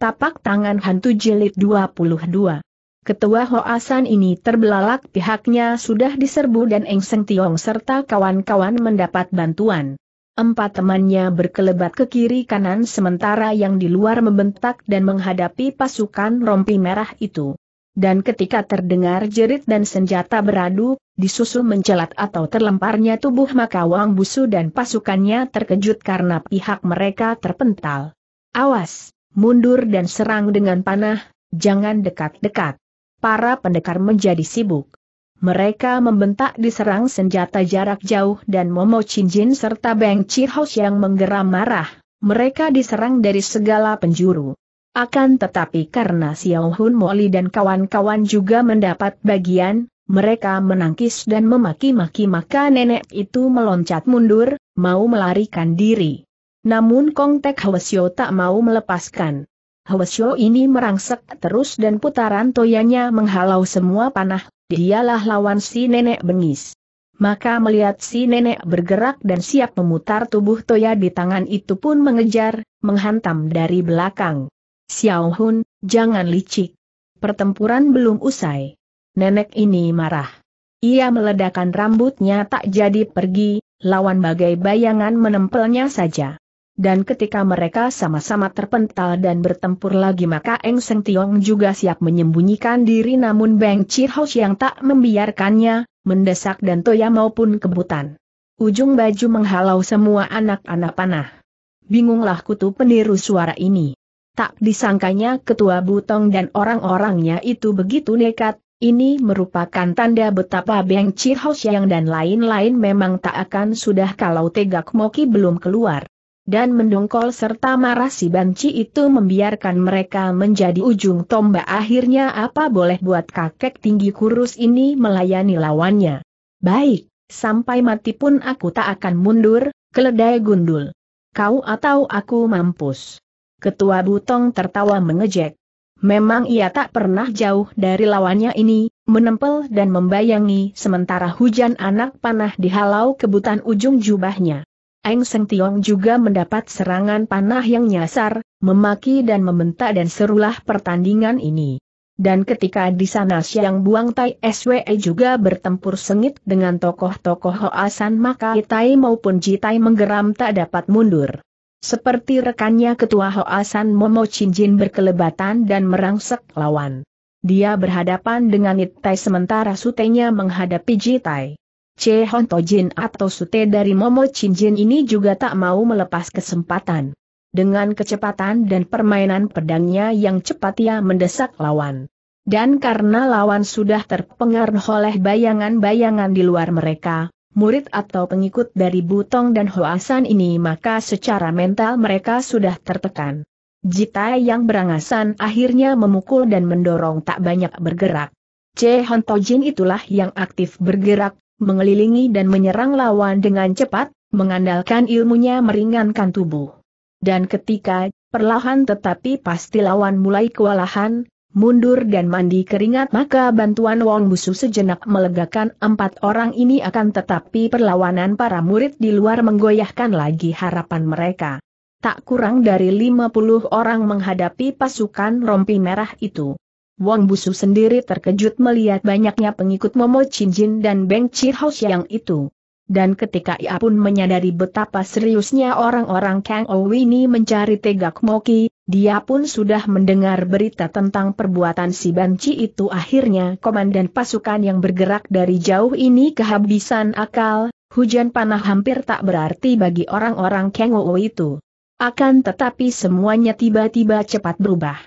Tapak tangan hantu jilid 22. Ketua Hoasan ini terbelalak pihaknya sudah diserbu dan Eng Seng Tiong serta kawan-kawan mendapat bantuan. Empat temannya berkelebat ke kiri kanan sementara yang di luar membentak dan menghadapi pasukan rompi merah itu. Dan ketika terdengar jerit dan senjata beradu, disusul mencelat atau terlemparnya tubuh maka Wang Busu dan pasukannya terkejut karena pihak mereka terpental. Awas! mundur dan serang dengan panah, jangan dekat-dekat. Para pendekar menjadi sibuk. Mereka membentak diserang senjata jarak jauh dan Momo Chinjin serta Beng Chihos yang menggeram marah. Mereka diserang dari segala penjuru. Akan tetapi karena Xiao Hun Moli dan kawan-kawan juga mendapat bagian, mereka menangkis dan memaki-maki maka nenek itu meloncat mundur, mau melarikan diri. Namun Kong Tek Hwasyo tak mau melepaskan. Hwasyo ini merangsek terus dan putaran toyanya menghalau semua panah, dialah lawan si nenek bengis. Maka melihat si nenek bergerak dan siap memutar tubuh Toya di tangan itu pun mengejar, menghantam dari belakang. Xiao Hun, jangan licik. Pertempuran belum usai. Nenek ini marah. Ia meledakkan rambutnya tak jadi pergi, lawan bagai bayangan menempelnya saja dan ketika mereka sama-sama terpental dan bertempur lagi maka Eng Seng Tiong juga siap menyembunyikan diri namun Beng Chirhos yang tak membiarkannya, mendesak dan Toya maupun kebutan. Ujung baju menghalau semua anak-anak panah. Bingunglah kutu peniru suara ini. Tak disangkanya ketua Butong dan orang-orangnya itu begitu nekat, ini merupakan tanda betapa Beng Chirhos yang dan lain-lain memang tak akan sudah kalau Tegak Moki belum keluar. Dan mendongkol serta marah si banci itu membiarkan mereka menjadi ujung tombak akhirnya apa boleh buat kakek tinggi kurus ini melayani lawannya. Baik, sampai mati pun aku tak akan mundur, keledai gundul. Kau atau aku mampus. Ketua Butong tertawa mengejek. Memang ia tak pernah jauh dari lawannya ini, menempel dan membayangi sementara hujan anak panah dihalau kebutan ujung jubahnya. Eng Seng Tiong juga mendapat serangan panah yang nyasar, memaki dan membentak dan serulah pertandingan ini. Dan ketika di sana Siang Buang Tai SWE juga bertempur sengit dengan tokoh-tokoh Hoasan maka Itai maupun Jitai menggeram tak dapat mundur. Seperti rekannya ketua Hoasan Momo Chinjin berkelebatan dan merangsek lawan. Dia berhadapan dengan Itai sementara sutenya menghadapi Jitai. Che Hon Tojin atau Sute dari Momo Jin ini juga tak mau melepas kesempatan. Dengan kecepatan dan permainan pedangnya yang cepat ia mendesak lawan. Dan karena lawan sudah terpengaruh oleh bayangan-bayangan di luar mereka, murid atau pengikut dari Butong dan Hoasan ini maka secara mental mereka sudah tertekan. Jita yang berangasan akhirnya memukul dan mendorong tak banyak bergerak. C. Tojin itulah yang aktif bergerak, mengelilingi dan menyerang lawan dengan cepat, mengandalkan ilmunya meringankan tubuh. Dan ketika, perlahan tetapi pasti lawan mulai kewalahan, mundur dan mandi keringat maka bantuan Wong Busu sejenak melegakan empat orang ini akan tetapi perlawanan para murid di luar menggoyahkan lagi harapan mereka. Tak kurang dari 50 orang menghadapi pasukan rompi merah itu. Wang Busu sendiri terkejut melihat banyaknya pengikut Momo Chinjin dan Beng Chirhaus yang itu. Dan ketika ia pun menyadari betapa seriusnya orang-orang Kang Owi ini mencari Tegak Moki, dia pun sudah mendengar berita tentang perbuatan si Banci itu akhirnya komandan pasukan yang bergerak dari jauh ini kehabisan akal, hujan panah hampir tak berarti bagi orang-orang Kang Owo itu. Akan tetapi semuanya tiba-tiba cepat berubah.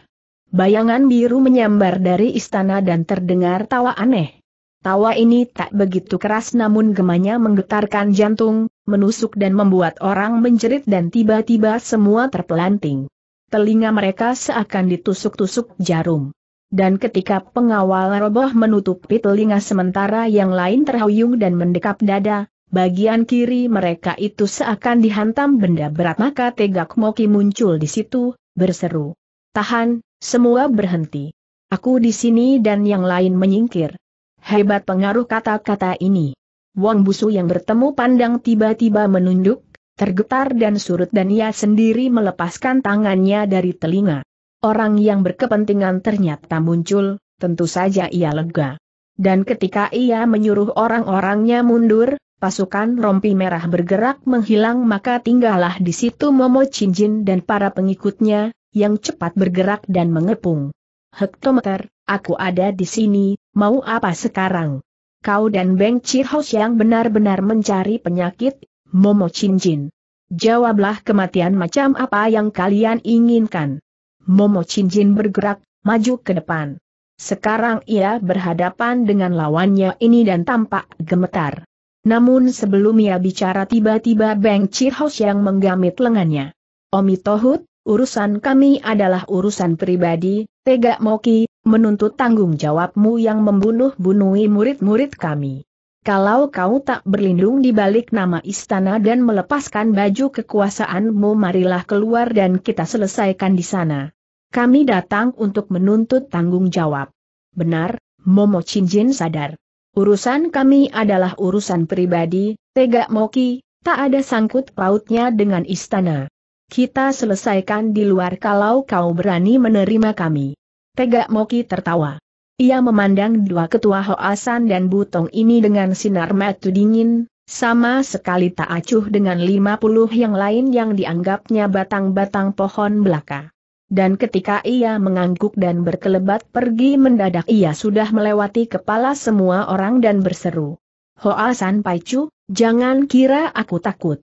Bayangan biru menyambar dari istana dan terdengar tawa aneh. Tawa ini tak begitu keras namun gemanya menggetarkan jantung, menusuk dan membuat orang menjerit dan tiba-tiba semua terpelanting. Telinga mereka seakan ditusuk-tusuk jarum. Dan ketika pengawal roboh menutupi telinga sementara yang lain terhuyung dan mendekap dada, bagian kiri mereka itu seakan dihantam benda berat maka tegak Moki muncul di situ, berseru. Tahan, semua berhenti. Aku di sini dan yang lain menyingkir. Hebat pengaruh kata-kata ini. Wang Busu yang bertemu pandang tiba-tiba menunduk, tergetar dan surut dan ia sendiri melepaskan tangannya dari telinga. Orang yang berkepentingan ternyata muncul, tentu saja ia lega. Dan ketika ia menyuruh orang-orangnya mundur, pasukan rompi merah bergerak menghilang maka tinggallah di situ Momo Cinjin dan para pengikutnya, yang cepat bergerak dan mengepung. Hektometer, aku ada di sini, mau apa sekarang? Kau dan Beng Chihos yang benar-benar mencari penyakit, Momo Cincin. Jawablah kematian macam apa yang kalian inginkan. Momo Cincin bergerak, maju ke depan. Sekarang ia berhadapan dengan lawannya ini dan tampak gemetar. Namun sebelum ia bicara tiba-tiba Beng Chihos yang menggamit lengannya. Omi Tohut, urusan kami adalah urusan pribadi, Tega Moki, menuntut tanggung jawabmu yang membunuh bunuhi murid-murid kami. Kalau kau tak berlindung di balik nama istana dan melepaskan baju kekuasaanmu marilah keluar dan kita selesaikan di sana. Kami datang untuk menuntut tanggung jawab. Benar, Momo Chinjin sadar. Urusan kami adalah urusan pribadi, Tega Moki, tak ada sangkut pautnya dengan istana. Kita selesaikan di luar kalau kau berani menerima kami. Tegak Moki tertawa. Ia memandang dua ketua Hoasan dan Butong ini dengan sinar mata dingin, sama sekali tak acuh dengan 50 yang lain yang dianggapnya batang-batang pohon belaka. Dan ketika ia mengangguk dan berkelebat pergi mendadak ia sudah melewati kepala semua orang dan berseru. Hoasan Paicu, jangan kira aku takut.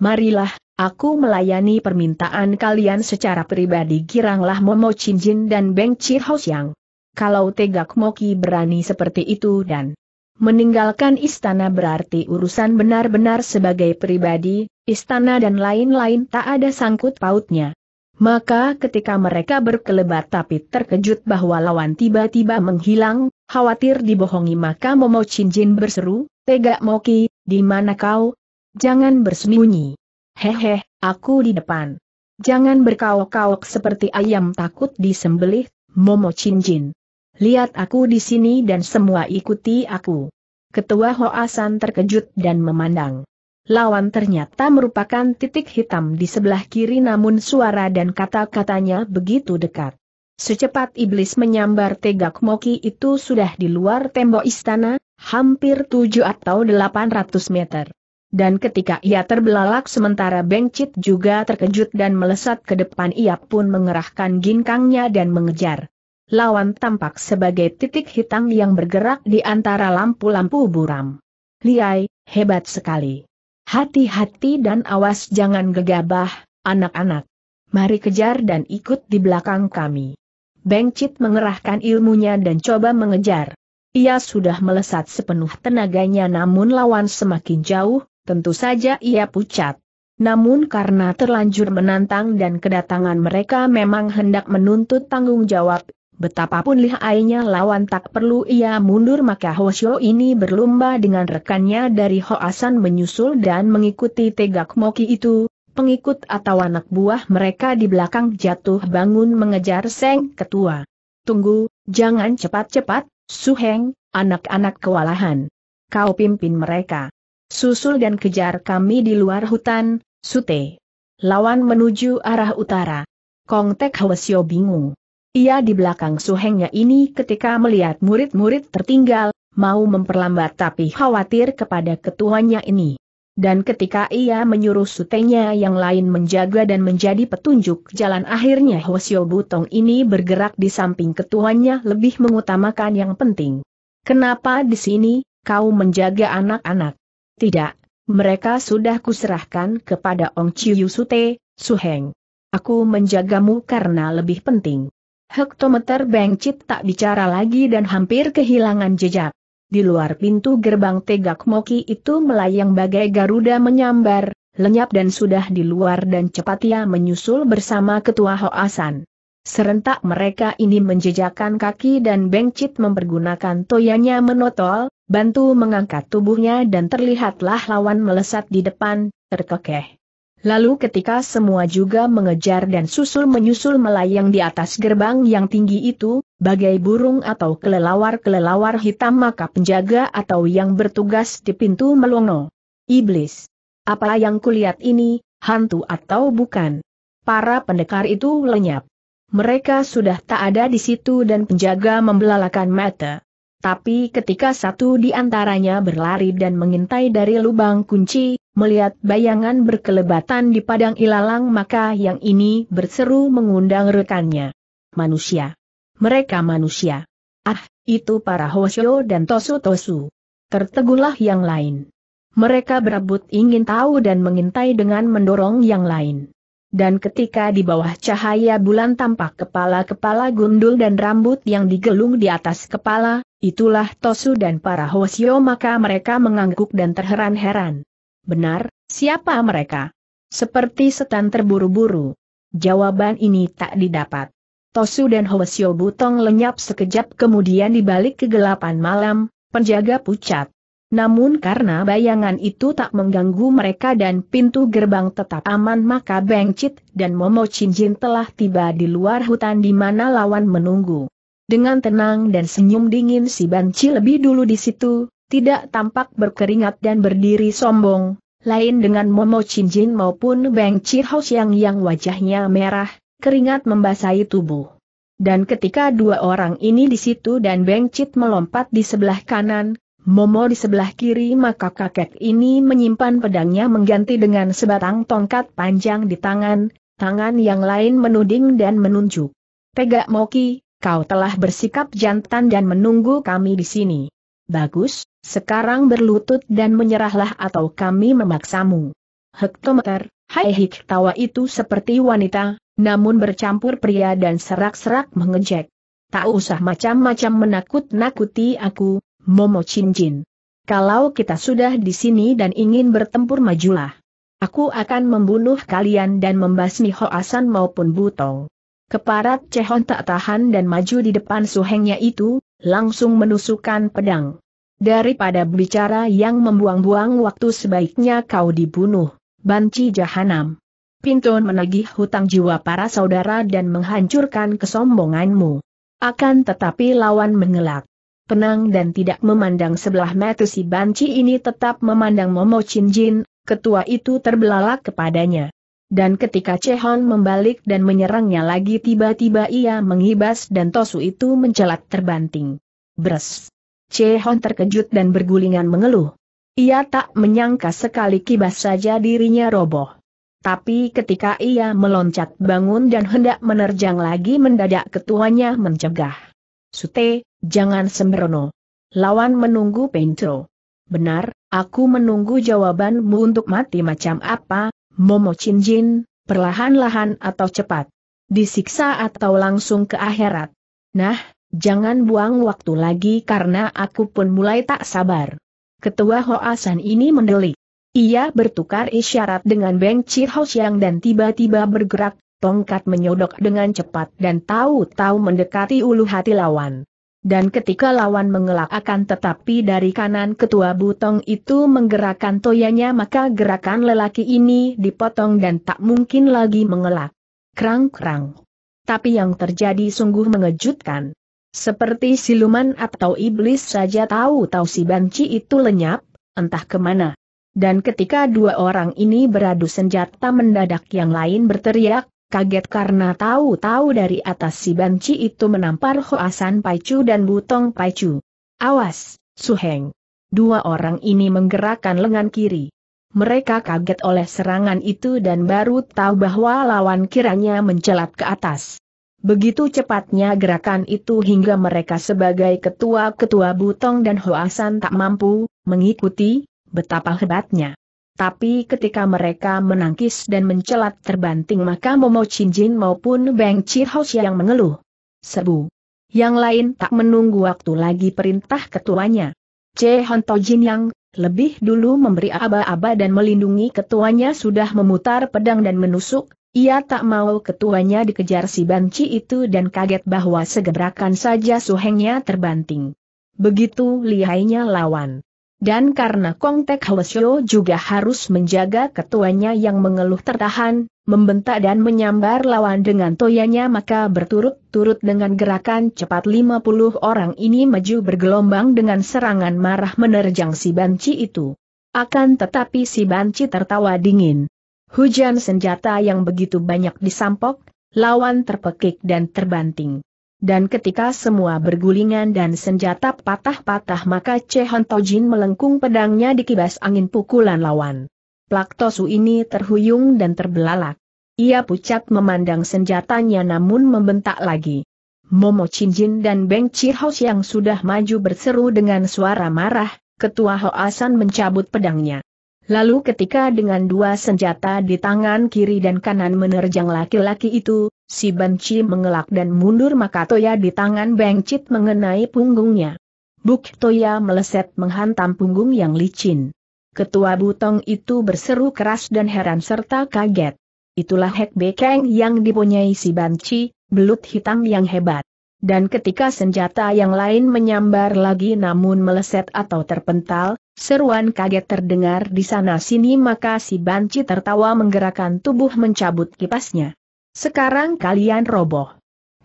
Marilah, Aku melayani permintaan kalian secara pribadi kiranglah Momo Chinjin dan Beng Chir Yang. Kalau Tegak Moki berani seperti itu dan meninggalkan istana berarti urusan benar-benar sebagai pribadi, istana dan lain-lain tak ada sangkut pautnya. Maka ketika mereka berkelebat tapi terkejut bahwa lawan tiba-tiba menghilang, khawatir dibohongi maka Momo Chinjin berseru, Tegak Moki, di mana kau? Jangan bersembunyi. Hehe, aku di depan. Jangan berkaok-kaok seperti ayam takut disembelih, Momo Cincin. Lihat aku di sini dan semua ikuti aku. Ketua Hoasan terkejut dan memandang. Lawan ternyata merupakan titik hitam di sebelah kiri namun suara dan kata-katanya begitu dekat. Secepat iblis menyambar tegak Moki itu sudah di luar tembok istana, hampir tujuh atau delapan ratus meter dan ketika ia terbelalak sementara Bengcit juga terkejut dan melesat ke depan ia pun mengerahkan ginkangnya dan mengejar. Lawan tampak sebagai titik hitam yang bergerak di antara lampu-lampu buram. Liai, hebat sekali. Hati-hati dan awas jangan gegabah, anak-anak. Mari kejar dan ikut di belakang kami. Bengcit mengerahkan ilmunya dan coba mengejar. Ia sudah melesat sepenuh tenaganya namun lawan semakin jauh, tentu saja ia pucat. Namun karena terlanjur menantang dan kedatangan mereka memang hendak menuntut tanggung jawab, betapapun lihainya lawan tak perlu ia mundur maka Hoshio ini berlomba dengan rekannya dari Hoasan menyusul dan mengikuti tegak Moki itu, pengikut atau anak buah mereka di belakang jatuh bangun mengejar Seng Ketua. Tunggu, jangan cepat-cepat, Suheng, anak-anak kewalahan. Kau pimpin mereka. Susul dan kejar kami di luar hutan, Sute. Lawan menuju arah utara. Kong Tek Hwasyo bingung. Ia di belakang suhengnya ini ketika melihat murid-murid tertinggal, mau memperlambat tapi khawatir kepada ketuanya ini. Dan ketika ia menyuruh sutenya yang lain menjaga dan menjadi petunjuk jalan akhirnya Hwasyo Butong ini bergerak di samping ketuanya lebih mengutamakan yang penting. Kenapa di sini, kau menjaga anak-anak? Tidak, mereka sudah kuserahkan kepada Ong Chiu Sute, Suheng. Aku menjagamu karena lebih penting. Hektometer Beng Chit tak bicara lagi dan hampir kehilangan jejak. Di luar pintu gerbang tegak Moki itu melayang bagai Garuda menyambar, lenyap dan sudah di luar dan cepat ia menyusul bersama ketua Hoasan. Serentak mereka ini menjejakkan kaki dan Bengcit mempergunakan toyanya menotol, bantu mengangkat tubuhnya dan terlihatlah lawan melesat di depan, terkekeh. Lalu ketika semua juga mengejar dan susul menyusul melayang di atas gerbang yang tinggi itu, bagai burung atau kelelawar-kelelawar hitam maka penjaga atau yang bertugas di pintu melongo. Iblis. Apa yang kulihat ini, hantu atau bukan? Para pendekar itu lenyap. Mereka sudah tak ada di situ dan penjaga membelalakan mata. Tapi ketika satu di antaranya berlari dan mengintai dari lubang kunci, melihat bayangan berkelebatan di padang ilalang maka yang ini berseru mengundang rekannya. Manusia. Mereka manusia. Ah, itu para Hoshio dan Tosu Tosu. Terteguhlah yang lain. Mereka berebut ingin tahu dan mengintai dengan mendorong yang lain dan ketika di bawah cahaya bulan tampak kepala-kepala gundul dan rambut yang digelung di atas kepala, itulah Tosu dan para Hoshio maka mereka mengangguk dan terheran-heran. Benar, siapa mereka? Seperti setan terburu-buru. Jawaban ini tak didapat. Tosu dan Hoshio Butong lenyap sekejap kemudian dibalik kegelapan malam, penjaga pucat. Namun karena bayangan itu tak mengganggu mereka dan pintu gerbang tetap aman maka Bengcit dan Momo Cincin telah tiba di luar hutan di mana lawan menunggu. Dengan tenang dan senyum dingin si Banci lebih dulu di situ, tidak tampak berkeringat dan berdiri sombong, lain dengan Momo Cincin maupun Chi House yang yang wajahnya merah, keringat membasahi tubuh. Dan ketika dua orang ini di situ dan Bengcit melompat di sebelah kanan, Momo di sebelah kiri maka kakek ini menyimpan pedangnya mengganti dengan sebatang tongkat panjang di tangan, tangan yang lain menuding dan menunjuk. Tegak Moki, kau telah bersikap jantan dan menunggu kami di sini. Bagus, sekarang berlutut dan menyerahlah atau kami memaksamu. Hektometer, hai hik tawa itu seperti wanita, namun bercampur pria dan serak-serak mengejek. Tak usah macam-macam menakut-nakuti aku, Momo Cincin. Kalau kita sudah di sini dan ingin bertempur majulah. Aku akan membunuh kalian dan membasmi Hoasan maupun Butong. Keparat Cehon tak tahan dan maju di depan suhengnya itu, langsung menusukkan pedang. Daripada bicara yang membuang-buang waktu sebaiknya kau dibunuh, banci jahanam. Pintun menagih hutang jiwa para saudara dan menghancurkan kesombonganmu. Akan tetapi lawan mengelak penang dan tidak memandang sebelah mata si banci ini tetap memandang Momo Chin Jin, ketua itu terbelalak kepadanya. Dan ketika Chehon membalik dan menyerangnya lagi tiba-tiba ia menghibas dan Tosu itu mencelat terbanting. Bres. Chehon terkejut dan bergulingan mengeluh. Ia tak menyangka sekali kibas saja dirinya roboh. Tapi ketika ia meloncat bangun dan hendak menerjang lagi mendadak ketuanya mencegah. Sute, jangan sembrono. Lawan menunggu Pencro. Benar, aku menunggu jawabanmu untuk mati macam apa, Momo Chinjin. perlahan-lahan atau cepat. Disiksa atau langsung ke akhirat. Nah, jangan buang waktu lagi karena aku pun mulai tak sabar. Ketua Hoasan ini mendelik. Ia bertukar isyarat dengan Beng Chihosiang dan tiba-tiba bergerak, tongkat menyodok dengan cepat dan tahu-tahu mendekati ulu hati lawan. Dan ketika lawan mengelak akan tetapi dari kanan ketua butong itu menggerakkan toyanya maka gerakan lelaki ini dipotong dan tak mungkin lagi mengelak. Krang-krang. Tapi yang terjadi sungguh mengejutkan. Seperti siluman atau iblis saja tahu-tahu si banci itu lenyap, entah kemana. Dan ketika dua orang ini beradu senjata mendadak yang lain berteriak, kaget karena tahu-tahu dari atas si banci itu menampar Hoasan Paicu dan Butong Paicu. Awas, Suheng. Dua orang ini menggerakkan lengan kiri. Mereka kaget oleh serangan itu dan baru tahu bahwa lawan kiranya mencelat ke atas. Begitu cepatnya gerakan itu hingga mereka sebagai ketua-ketua Butong dan Hoasan tak mampu mengikuti betapa hebatnya. Tapi ketika mereka menangkis dan mencelat terbanting maka Momo Chinjin maupun Beng Chihos yang mengeluh. Sebu. Yang lain tak menunggu waktu lagi perintah ketuanya. C. Honto Jin yang lebih dulu memberi aba-aba dan melindungi ketuanya sudah memutar pedang dan menusuk, ia tak mau ketuanya dikejar si banci itu dan kaget bahwa segebrakan saja suhengnya terbanting. Begitu lihainya lawan. Dan karena Kong Tek Hwasyo juga harus menjaga ketuanya yang mengeluh tertahan, membentak dan menyambar lawan dengan toyanya maka berturut-turut dengan gerakan cepat 50 orang ini maju bergelombang dengan serangan marah menerjang si banci itu. Akan tetapi si banci tertawa dingin. Hujan senjata yang begitu banyak disampok, lawan terpekik dan terbanting. Dan ketika semua bergulingan dan senjata patah-patah maka Chehon Tojin melengkung pedangnya di kibas angin pukulan lawan. Plaktosu ini terhuyung dan terbelalak. Ia pucat memandang senjatanya namun membentak lagi. Momo Chinjin dan Beng Chihos yang sudah maju berseru dengan suara marah, Ketua Hoasan mencabut pedangnya. Lalu ketika dengan dua senjata di tangan kiri dan kanan menerjang laki-laki itu, si Banci mengelak dan mundur maka Toya di tangan Bengcit mengenai punggungnya. Buk Toya meleset menghantam punggung yang licin. Ketua Butong itu berseru keras dan heran serta kaget. Itulah Hek Bekeng yang dipunyai si Banci, belut hitam yang hebat. Dan ketika senjata yang lain menyambar lagi namun meleset atau terpental, Seruan kaget terdengar di sana-sini maka si banci tertawa menggerakkan tubuh mencabut kipasnya. Sekarang kalian roboh.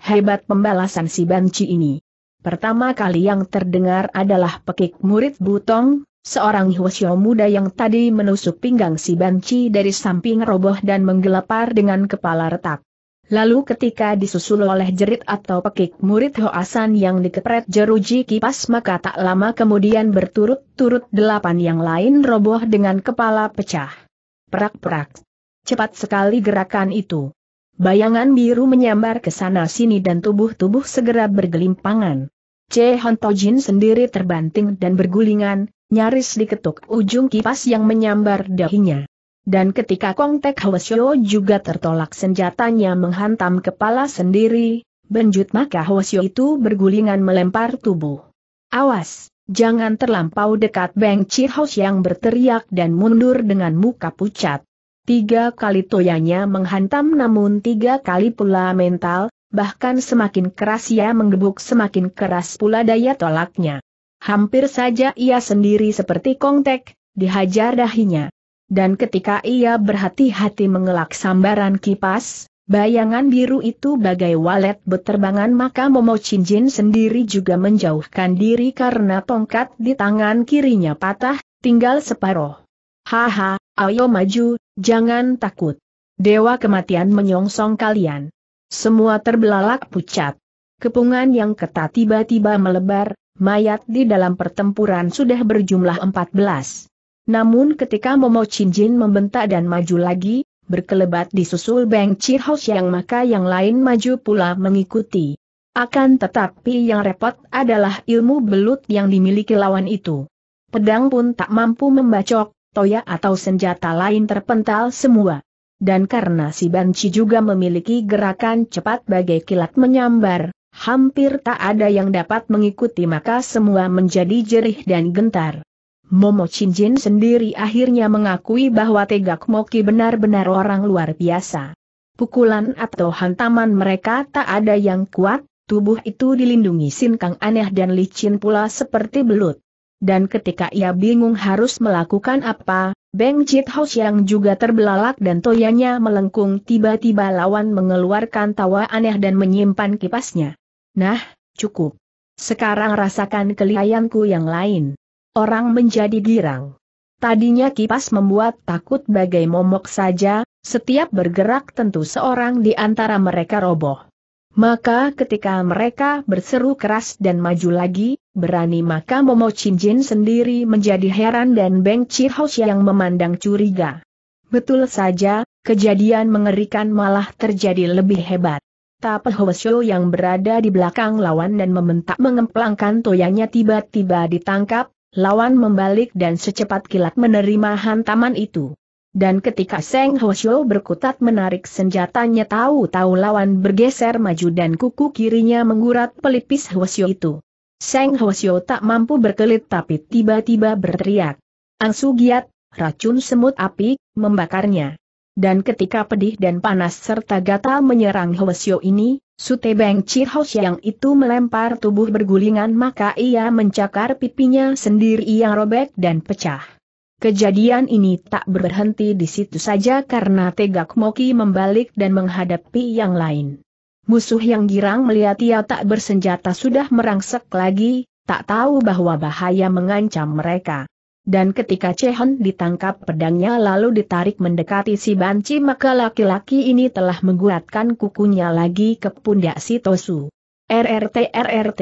Hebat pembalasan si banci ini. Pertama kali yang terdengar adalah pekik murid butong, seorang Hwasyo muda yang tadi menusuk pinggang si banci dari samping roboh dan menggelepar dengan kepala retak. Lalu ketika disusul oleh jerit atau pekik murid Hoasan yang dikepret jeruji kipas maka tak lama kemudian berturut-turut delapan yang lain roboh dengan kepala pecah. Perak-perak. Cepat sekali gerakan itu. Bayangan biru menyambar ke sana-sini dan tubuh-tubuh segera bergelimpangan. C. Hontojin sendiri terbanting dan bergulingan, nyaris diketuk ujung kipas yang menyambar dahinya. Dan ketika Kong Tek Hwasyo juga tertolak senjatanya menghantam kepala sendiri, benjut maka Hwasyo itu bergulingan melempar tubuh. Awas, jangan terlampau dekat Beng Chihos yang berteriak dan mundur dengan muka pucat. Tiga kali toyanya menghantam namun tiga kali pula mental, bahkan semakin keras ia menggebuk semakin keras pula daya tolaknya. Hampir saja ia sendiri seperti Kong Tek, dihajar dahinya dan ketika ia berhati-hati mengelak sambaran kipas, bayangan biru itu bagai walet beterbangan maka Momo Cincin sendiri juga menjauhkan diri karena tongkat di tangan kirinya patah, tinggal separoh. Haha, ayo maju, jangan takut. Dewa kematian menyongsong kalian. Semua terbelalak pucat. Kepungan yang ketat tiba-tiba melebar, mayat di dalam pertempuran sudah berjumlah 14. Namun ketika Momo Chinjin membentak dan maju lagi, berkelebat di susul Beng Chihos yang maka yang lain maju pula mengikuti. Akan tetapi yang repot adalah ilmu belut yang dimiliki lawan itu. Pedang pun tak mampu membacok, toya atau senjata lain terpental semua. Dan karena si Banci juga memiliki gerakan cepat bagai kilat menyambar, hampir tak ada yang dapat mengikuti maka semua menjadi jerih dan gentar. Momo Chinjin sendiri akhirnya mengakui bahwa Tegak Moki benar-benar orang luar biasa. Pukulan atau hantaman mereka tak ada yang kuat, tubuh itu dilindungi Sin aneh dan licin pula seperti belut. Dan ketika ia bingung harus melakukan apa, Beng Jit House yang juga terbelalak dan toyanya melengkung tiba-tiba lawan mengeluarkan tawa aneh dan menyimpan kipasnya. Nah, cukup. Sekarang rasakan keliayanku yang lain orang menjadi girang. Tadinya kipas membuat takut bagai momok saja, setiap bergerak tentu seorang di antara mereka roboh. Maka ketika mereka berseru keras dan maju lagi, berani maka Momo Jin sendiri menjadi heran dan Beng Chihos yang memandang curiga. Betul saja, kejadian mengerikan malah terjadi lebih hebat. Tape Hwasyo yang berada di belakang lawan dan membentak mengemplangkan toyanya tiba-tiba ditangkap, Lawan membalik dan secepat kilat menerima hantaman itu. Dan ketika Seng Hosyo berkutat menarik senjatanya tahu-tahu lawan bergeser maju dan kuku kirinya menggurat pelipis Hosyo itu. Seng Hosyo tak mampu berkelit tapi tiba-tiba berteriak. Angsu giat, racun semut api, membakarnya. Dan ketika pedih dan panas serta gatal menyerang Hwasyo ini, Sute Beng Chihos yang itu melempar tubuh bergulingan maka ia mencakar pipinya sendiri yang robek dan pecah. Kejadian ini tak berhenti di situ saja karena Tegak Moki membalik dan menghadapi yang lain. Musuh yang girang melihat ia tak bersenjata sudah merangsek lagi, tak tahu bahwa bahaya mengancam mereka. Dan ketika Chehon ditangkap pedangnya lalu ditarik mendekati si banci maka laki-laki ini telah mengguatkan kukunya lagi ke pundak si Tosu. RRT RRT.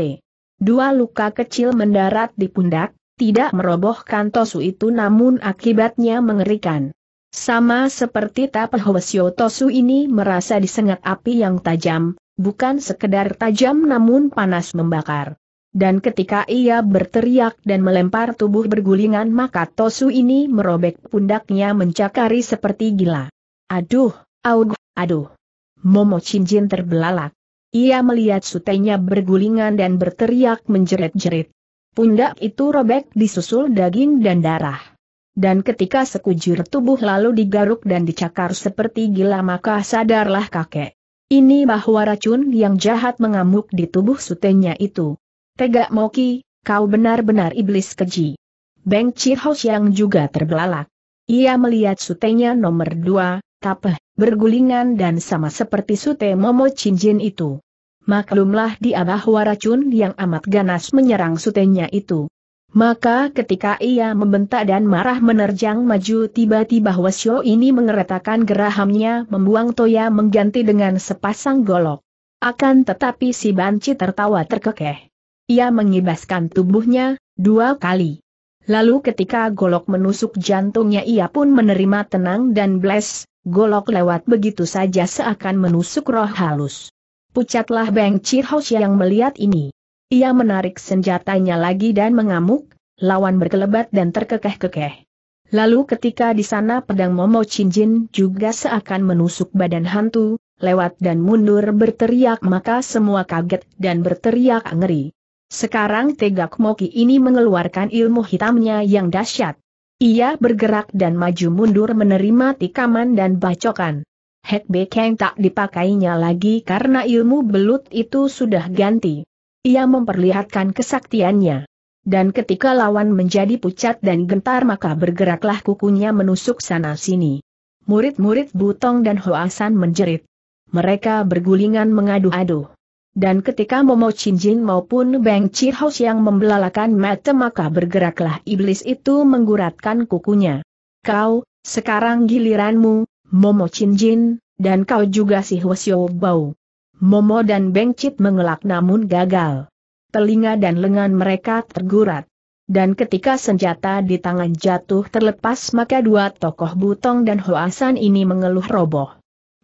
Dua luka kecil mendarat di pundak, tidak merobohkan Tosu itu namun akibatnya mengerikan. Sama seperti Tapehwesyo Tosu ini merasa disengat api yang tajam, bukan sekedar tajam namun panas membakar dan ketika ia berteriak dan melempar tubuh bergulingan maka Tosu ini merobek pundaknya mencakari seperti gila. Aduh, aug, aduh. Momo Chinjin terbelalak. Ia melihat sutenya bergulingan dan berteriak menjerit-jerit. Pundak itu robek disusul daging dan darah. Dan ketika sekujur tubuh lalu digaruk dan dicakar seperti gila maka sadarlah kakek. Ini bahwa racun yang jahat mengamuk di tubuh sutenya itu. Tega Moki, kau benar-benar iblis keji. Beng Chihos yang juga terbelalak. Ia melihat sutenya nomor dua, tapeh, bergulingan dan sama seperti sute Momo Cincin itu. Maklumlah di bahwa waracun yang amat ganas menyerang sutenya itu. Maka ketika ia membentak dan marah menerjang maju tiba-tiba Wasyo ini mengeretakan gerahamnya membuang toya mengganti dengan sepasang golok. Akan tetapi si banci tertawa terkekeh. Ia mengibaskan tubuhnya, dua kali. Lalu ketika golok menusuk jantungnya ia pun menerima tenang dan bless. golok lewat begitu saja seakan menusuk roh halus. Pucatlah Beng Chirhos yang melihat ini. Ia menarik senjatanya lagi dan mengamuk, lawan berkelebat dan terkekeh-kekeh. Lalu ketika di sana pedang Momo Cincin juga seakan menusuk badan hantu, lewat dan mundur berteriak maka semua kaget dan berteriak ngeri. Sekarang Tegak Moki ini mengeluarkan ilmu hitamnya yang dahsyat. Ia bergerak dan maju mundur menerima tikaman dan bacokan. Hek Bekeng tak dipakainya lagi karena ilmu belut itu sudah ganti. Ia memperlihatkan kesaktiannya. Dan ketika lawan menjadi pucat dan gentar maka bergeraklah kukunya menusuk sana-sini. Murid-murid Butong dan Hoasan menjerit. Mereka bergulingan mengadu-adu. Dan ketika Momo Chinjin maupun Beng Chihos yang membelalakan mata maka bergeraklah iblis itu mengguratkan kukunya. Kau, sekarang giliranmu, Momo Chinjin, dan kau juga si Hwasyo Bau. Momo dan Beng Chit mengelak namun gagal. Telinga dan lengan mereka tergurat. Dan ketika senjata di tangan jatuh terlepas maka dua tokoh Butong dan Hoasan ini mengeluh roboh.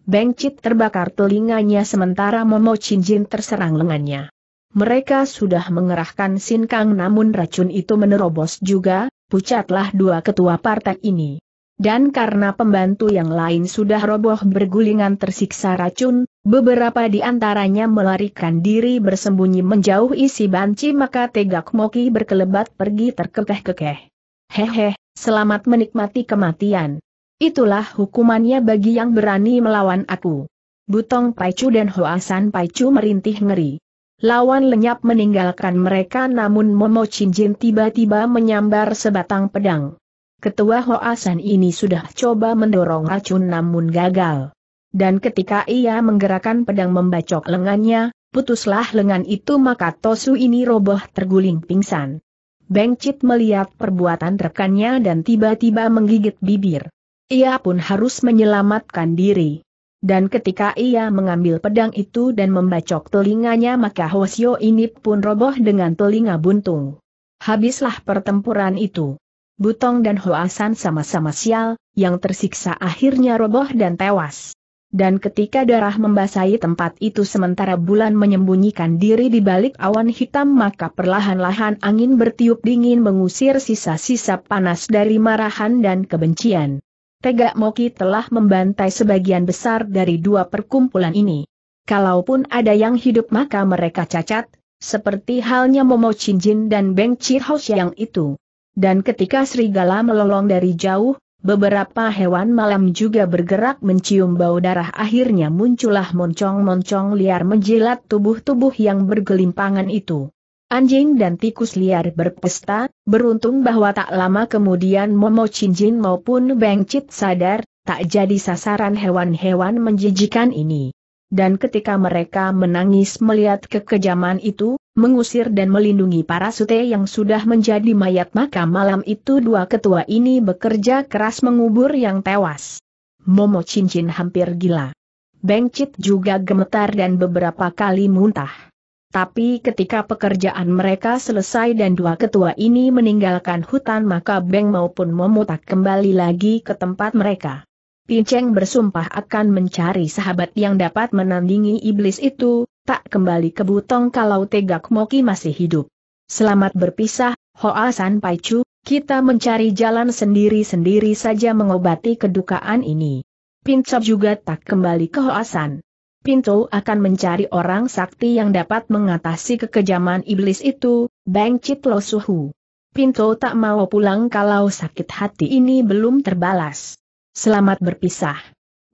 Beng Chit terbakar telinganya sementara Momo Jin terserang lengannya. Mereka sudah mengerahkan Sin Kang namun racun itu menerobos juga, pucatlah dua ketua partai ini. Dan karena pembantu yang lain sudah roboh bergulingan tersiksa racun, beberapa di antaranya melarikan diri bersembunyi menjauh isi banci maka tegak Moki berkelebat pergi terkekeh-kekeh. Hehe, selamat menikmati kematian. Itulah hukumannya bagi yang berani melawan aku. Butong Paicu dan Hoasan Paicu merintih ngeri. Lawan lenyap meninggalkan mereka namun Momo Chinjin tiba-tiba menyambar sebatang pedang. Ketua Hoasan ini sudah coba mendorong racun namun gagal. Dan ketika ia menggerakkan pedang membacok lengannya, putuslah lengan itu maka Tosu ini roboh terguling pingsan. Bengcit melihat perbuatan rekannya dan tiba-tiba menggigit bibir. Ia pun harus menyelamatkan diri. Dan ketika ia mengambil pedang itu dan membacok telinganya maka Hosio ini pun roboh dengan telinga buntung. Habislah pertempuran itu. Butong dan Hoasan sama-sama sial, yang tersiksa akhirnya roboh dan tewas. Dan ketika darah membasahi tempat itu sementara bulan menyembunyikan diri di balik awan hitam maka perlahan-lahan angin bertiup dingin mengusir sisa-sisa panas dari marahan dan kebencian. Tega Moki telah membantai sebagian besar dari dua perkumpulan ini. Kalaupun ada yang hidup maka mereka cacat, seperti halnya Momo Chinjin dan Beng Chihos yang itu. Dan ketika serigala melolong dari jauh, beberapa hewan malam juga bergerak mencium bau darah akhirnya muncullah moncong-moncong liar menjilat tubuh-tubuh yang bergelimpangan itu. Anjing dan tikus liar berpesta, beruntung bahwa tak lama kemudian Momo Chinjin maupun Beng Chit sadar, tak jadi sasaran hewan-hewan menjijikan ini. Dan ketika mereka menangis melihat kekejaman itu, mengusir dan melindungi para sute yang sudah menjadi mayat maka malam itu dua ketua ini bekerja keras mengubur yang tewas. Momo cincin hampir gila. Bengcit juga gemetar dan beberapa kali muntah. Tapi ketika pekerjaan mereka selesai dan dua ketua ini meninggalkan hutan maka Beng maupun Momutak kembali lagi ke tempat mereka. Pinceng bersumpah akan mencari sahabat yang dapat menandingi iblis itu, tak kembali ke Butong kalau Tegak Moki masih hidup. Selamat berpisah, Hoa San Chu, kita mencari jalan sendiri-sendiri saja mengobati kedukaan ini. Pincap juga tak kembali ke Hoa San. Pinto akan mencari orang sakti yang dapat mengatasi kekejaman iblis itu, Bang Chit Lo Suhu. Pinto tak mau pulang kalau sakit hati ini belum terbalas. Selamat berpisah.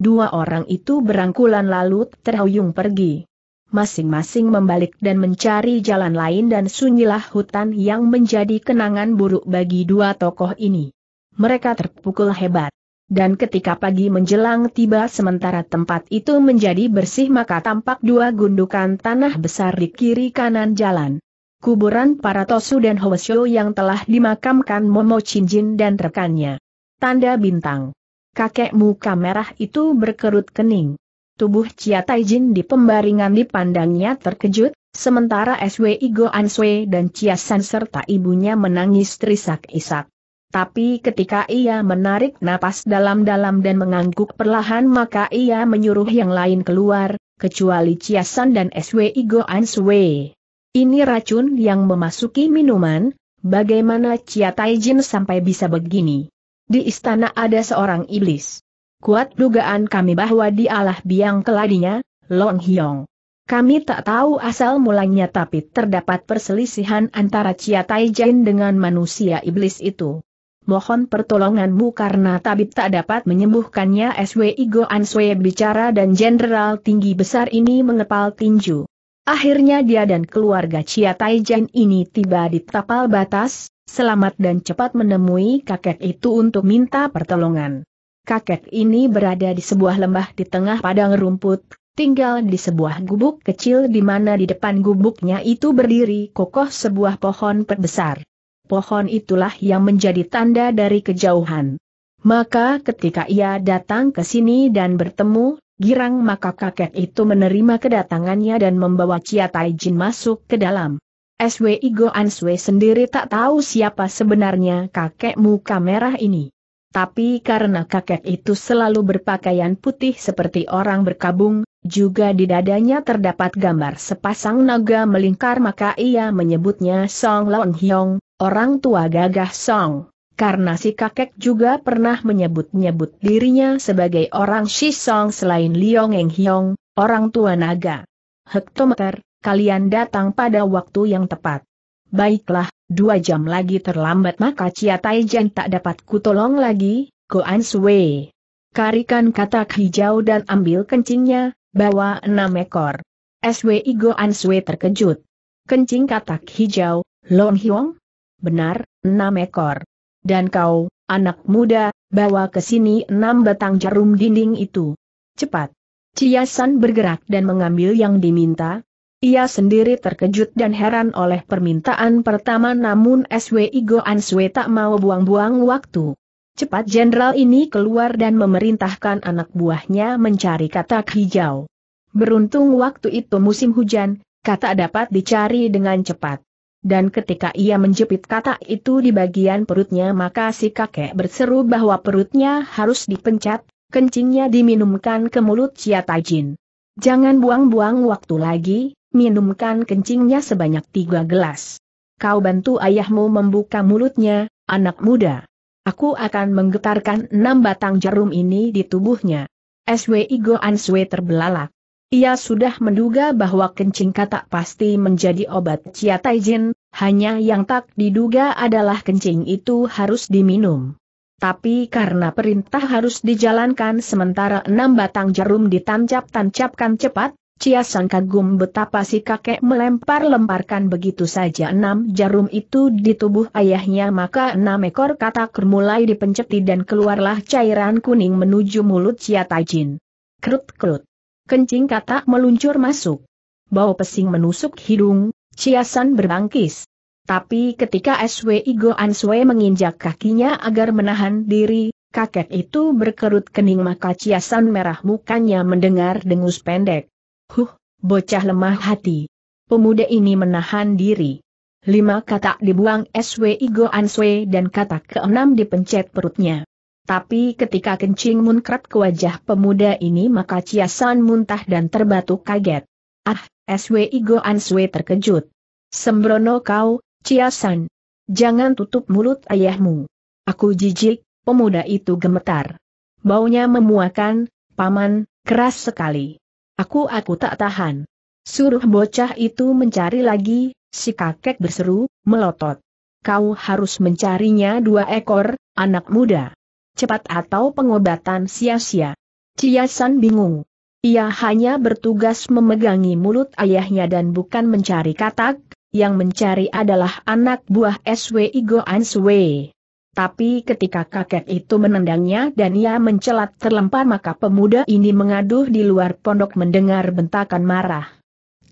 Dua orang itu berangkulan lalu terhuyung pergi. Masing-masing membalik dan mencari jalan lain dan sunyilah hutan yang menjadi kenangan buruk bagi dua tokoh ini. Mereka terpukul hebat. Dan ketika pagi menjelang tiba sementara tempat itu menjadi bersih maka tampak dua gundukan tanah besar di kiri kanan jalan. Kuburan para Tosu dan Hoesyo yang telah dimakamkan Momo Chinjin dan rekannya. Tanda bintang. Kakek muka merah itu berkerut kening. Tubuh Chia Taijin di pembaringan dipandangnya terkejut, sementara SWI Goan Answe dan Chia San serta ibunya menangis terisak-isak. Tapi ketika ia menarik napas dalam-dalam dan mengangguk perlahan maka ia menyuruh yang lain keluar, kecuali Ciasan dan SWI Goan Sui. Ini racun yang memasuki minuman, bagaimana Cia Taijin sampai bisa begini? Di istana ada seorang iblis. Kuat dugaan kami bahwa dialah biang keladinya, Long Hyong. Kami tak tahu asal mulanya tapi terdapat perselisihan antara Cia Taijin dengan manusia iblis itu mohon pertolonganmu karena tabib tak dapat menyembuhkannya SWI Goan Sue bicara dan jenderal tinggi besar ini mengepal tinju. Akhirnya dia dan keluarga Chia Taijan ini tiba di tapal batas, selamat dan cepat menemui kakek itu untuk minta pertolongan. Kakek ini berada di sebuah lembah di tengah padang rumput, tinggal di sebuah gubuk kecil di mana di depan gubuknya itu berdiri kokoh sebuah pohon perbesar pohon itulah yang menjadi tanda dari kejauhan. Maka ketika ia datang ke sini dan bertemu, girang maka kakek itu menerima kedatangannya dan membawa Chia Tai Jin masuk ke dalam. SWI An Sui sendiri tak tahu siapa sebenarnya kakek muka merah ini. Tapi karena kakek itu selalu berpakaian putih seperti orang berkabung, juga di dadanya terdapat gambar sepasang naga melingkar maka ia menyebutnya Song Long Hyong, orang tua gagah Song, karena si kakek juga pernah menyebut-nyebut dirinya sebagai orang Shi Song selain Liong Eng Hiong, orang tua naga. Hektometer, kalian datang pada waktu yang tepat. Baiklah, dua jam lagi terlambat maka Cia Taijan tak dapat kutolong lagi, Goan Sui. Karikan katak hijau dan ambil kencingnya, bawa enam ekor. SWI Goan Sui terkejut. Kencing katak hijau, Lon Hiong? benar, enam ekor. Dan kau, anak muda, bawa ke sini enam batang jarum dinding itu. Cepat. Ciasan bergerak dan mengambil yang diminta. Ia sendiri terkejut dan heran oleh permintaan pertama namun SWI Goan Swe tak mau buang-buang waktu. Cepat jenderal ini keluar dan memerintahkan anak buahnya mencari katak hijau. Beruntung waktu itu musim hujan, katak dapat dicari dengan cepat. Dan ketika ia menjepit kata itu di bagian perutnya maka si kakek berseru bahwa perutnya harus dipencet. kencingnya diminumkan ke mulut Cia Tajin. Jangan buang-buang waktu lagi, minumkan kencingnya sebanyak tiga gelas. Kau bantu ayahmu membuka mulutnya, anak muda. Aku akan menggetarkan enam batang jarum ini di tubuhnya. SWI Goan Swe terbelalak. Ia sudah menduga bahwa kencing kata pasti menjadi obat Chia Jin, hanya yang tak diduga adalah kencing itu harus diminum. Tapi karena perintah harus dijalankan sementara enam batang jarum ditancap-tancapkan cepat, Chia Sang kagum betapa si kakek melempar-lemparkan begitu saja enam jarum itu di tubuh ayahnya maka enam ekor katak mulai dipenceti dan keluarlah cairan kuning menuju mulut Chia Jin. Krut-krut. Kencing kata meluncur masuk. Bau pesing menusuk hidung, Ciasan berbangkis. Tapi ketika SWI Goan Sue menginjak kakinya agar menahan diri, kakek itu berkerut kening maka Ciasan merah mukanya mendengar dengus pendek. Huh, bocah lemah hati. Pemuda ini menahan diri. Lima kata dibuang SWI Goan Sue dan kata keenam dipencet perutnya. Tapi ketika kencing munkrat ke wajah pemuda ini maka Ciasan muntah dan terbatuk kaget. Ah, SWI Goan Swe terkejut. Sembrono kau, Ciasan. Jangan tutup mulut ayahmu. Aku jijik, pemuda itu gemetar. Baunya memuakan, paman, keras sekali. Aku aku tak tahan. Suruh bocah itu mencari lagi, si kakek berseru, melotot. Kau harus mencarinya dua ekor, anak muda cepat atau pengobatan sia-sia. Ciasan bingung. Ia hanya bertugas memegangi mulut ayahnya dan bukan mencari katak, yang mencari adalah anak buah SWI Goan Sui. Tapi ketika kakek itu menendangnya dan ia mencelat terlempar maka pemuda ini mengaduh di luar pondok mendengar bentakan marah.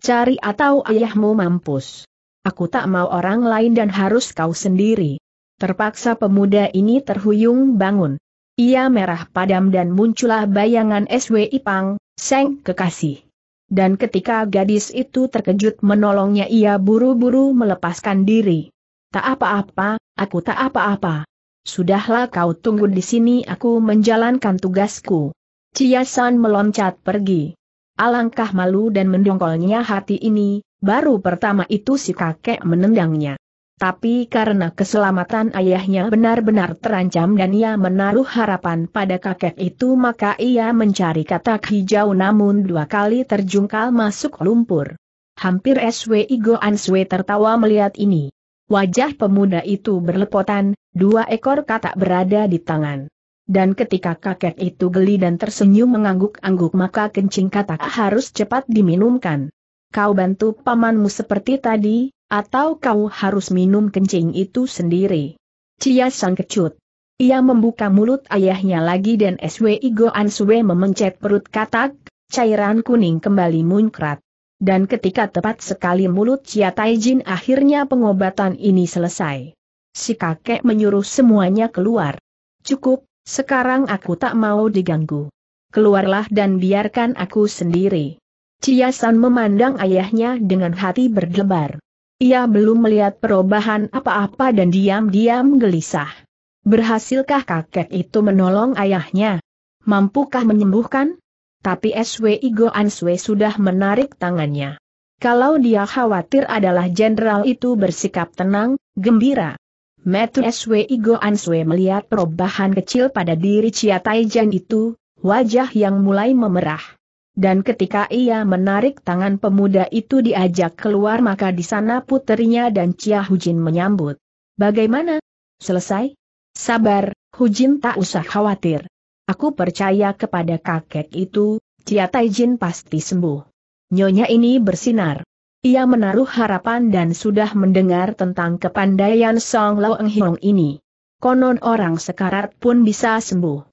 Cari atau ayahmu mampus. Aku tak mau orang lain dan harus kau sendiri. Terpaksa pemuda ini terhuyung bangun. Ia merah padam dan muncullah bayangan SW Ipang, Seng kekasih. Dan ketika gadis itu terkejut menolongnya ia buru-buru melepaskan diri. Tak apa-apa, aku tak apa-apa. Sudahlah kau tunggu di sini aku menjalankan tugasku. Ciasan meloncat pergi. Alangkah malu dan mendongkolnya hati ini, baru pertama itu si kakek menendangnya. Tapi karena keselamatan ayahnya benar-benar terancam dan ia menaruh harapan pada kakek itu maka ia mencari katak hijau namun dua kali terjungkal masuk lumpur. Hampir SW Igo Answe tertawa melihat ini. Wajah pemuda itu berlepotan, dua ekor katak berada di tangan. Dan ketika kakek itu geli dan tersenyum mengangguk-angguk maka kencing katak harus cepat diminumkan. Kau bantu pamanmu seperti tadi, atau kau harus minum kencing itu sendiri. Cia sang kecut. Ia membuka mulut ayahnya lagi dan SWI Goan Sue memencet perut katak, cairan kuning kembali muncrat. Dan ketika tepat sekali mulut Cia Taijin akhirnya pengobatan ini selesai. Si kakek menyuruh semuanya keluar. Cukup, sekarang aku tak mau diganggu. Keluarlah dan biarkan aku sendiri. Cia San memandang ayahnya dengan hati berdebar. Ia belum melihat perubahan apa-apa dan diam-diam gelisah. Berhasilkah kakek itu menolong ayahnya? Mampukah menyembuhkan? Tapi SWI Goan Swe sudah menarik tangannya. Kalau dia khawatir adalah jenderal itu bersikap tenang, gembira. Metu SWI Goan Swe melihat perubahan kecil pada diri Chia Taijan itu, wajah yang mulai memerah dan ketika ia menarik tangan pemuda itu diajak keluar maka di sana putrinya dan Cia Hujin menyambut. Bagaimana? Selesai? Sabar, Hujin tak usah khawatir. Aku percaya kepada kakek itu, Cia Taijin pasti sembuh. Nyonya ini bersinar. Ia menaruh harapan dan sudah mendengar tentang kepandaian Song Lo Eng Hiong ini. Konon orang sekarat pun bisa sembuh.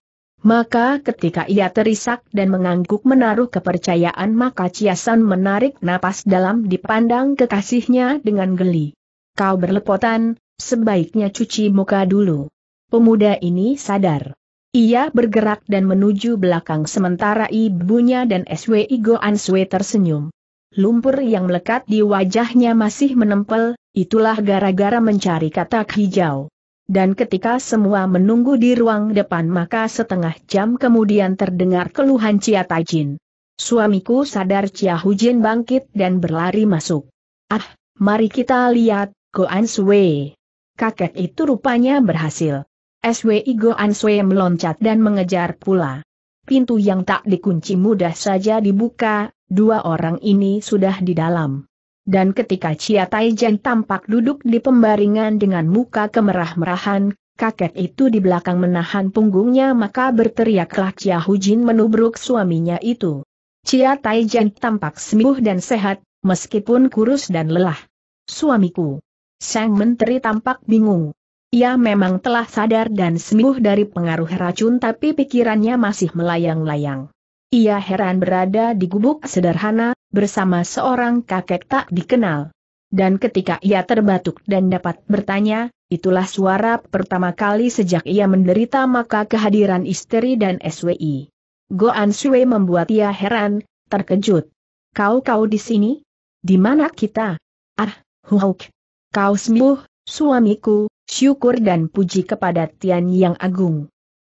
Maka ketika ia terisak dan mengangguk menaruh kepercayaan maka Ciasan menarik napas dalam dipandang kekasihnya dengan geli. Kau berlepotan, sebaiknya cuci muka dulu. Pemuda ini sadar. Ia bergerak dan menuju belakang sementara ibunya dan SWI Goan Sue tersenyum. Lumpur yang melekat di wajahnya masih menempel, itulah gara-gara mencari katak hijau. Dan ketika semua menunggu di ruang depan maka setengah jam kemudian terdengar keluhan Cia Tajin. Suamiku sadar Cia Hujin bangkit dan berlari masuk. Ah, mari kita lihat, An Sui. Kakek itu rupanya berhasil. SWI An Sui meloncat dan mengejar pula. Pintu yang tak dikunci mudah saja dibuka, dua orang ini sudah di dalam. Dan ketika Chia Taijen tampak duduk di pembaringan dengan muka kemerah-merahan, kakek itu di belakang menahan punggungnya maka berteriaklah Chia Hujin menubruk suaminya itu. Chia Taijen tampak sembuh dan sehat, meskipun kurus dan lelah. Suamiku. Sang Menteri tampak bingung. Ia memang telah sadar dan sembuh dari pengaruh racun tapi pikirannya masih melayang-layang. Ia heran berada di gubuk sederhana, bersama seorang kakek tak dikenal. Dan ketika ia terbatuk dan dapat bertanya, itulah suara pertama kali sejak ia menderita maka kehadiran istri dan SWI. Goan Sue membuat ia heran, terkejut. Kau-kau di sini? Di mana kita? Ah, huhuk. Kau sembuh, suamiku, syukur dan puji kepada Tian Yang Agung.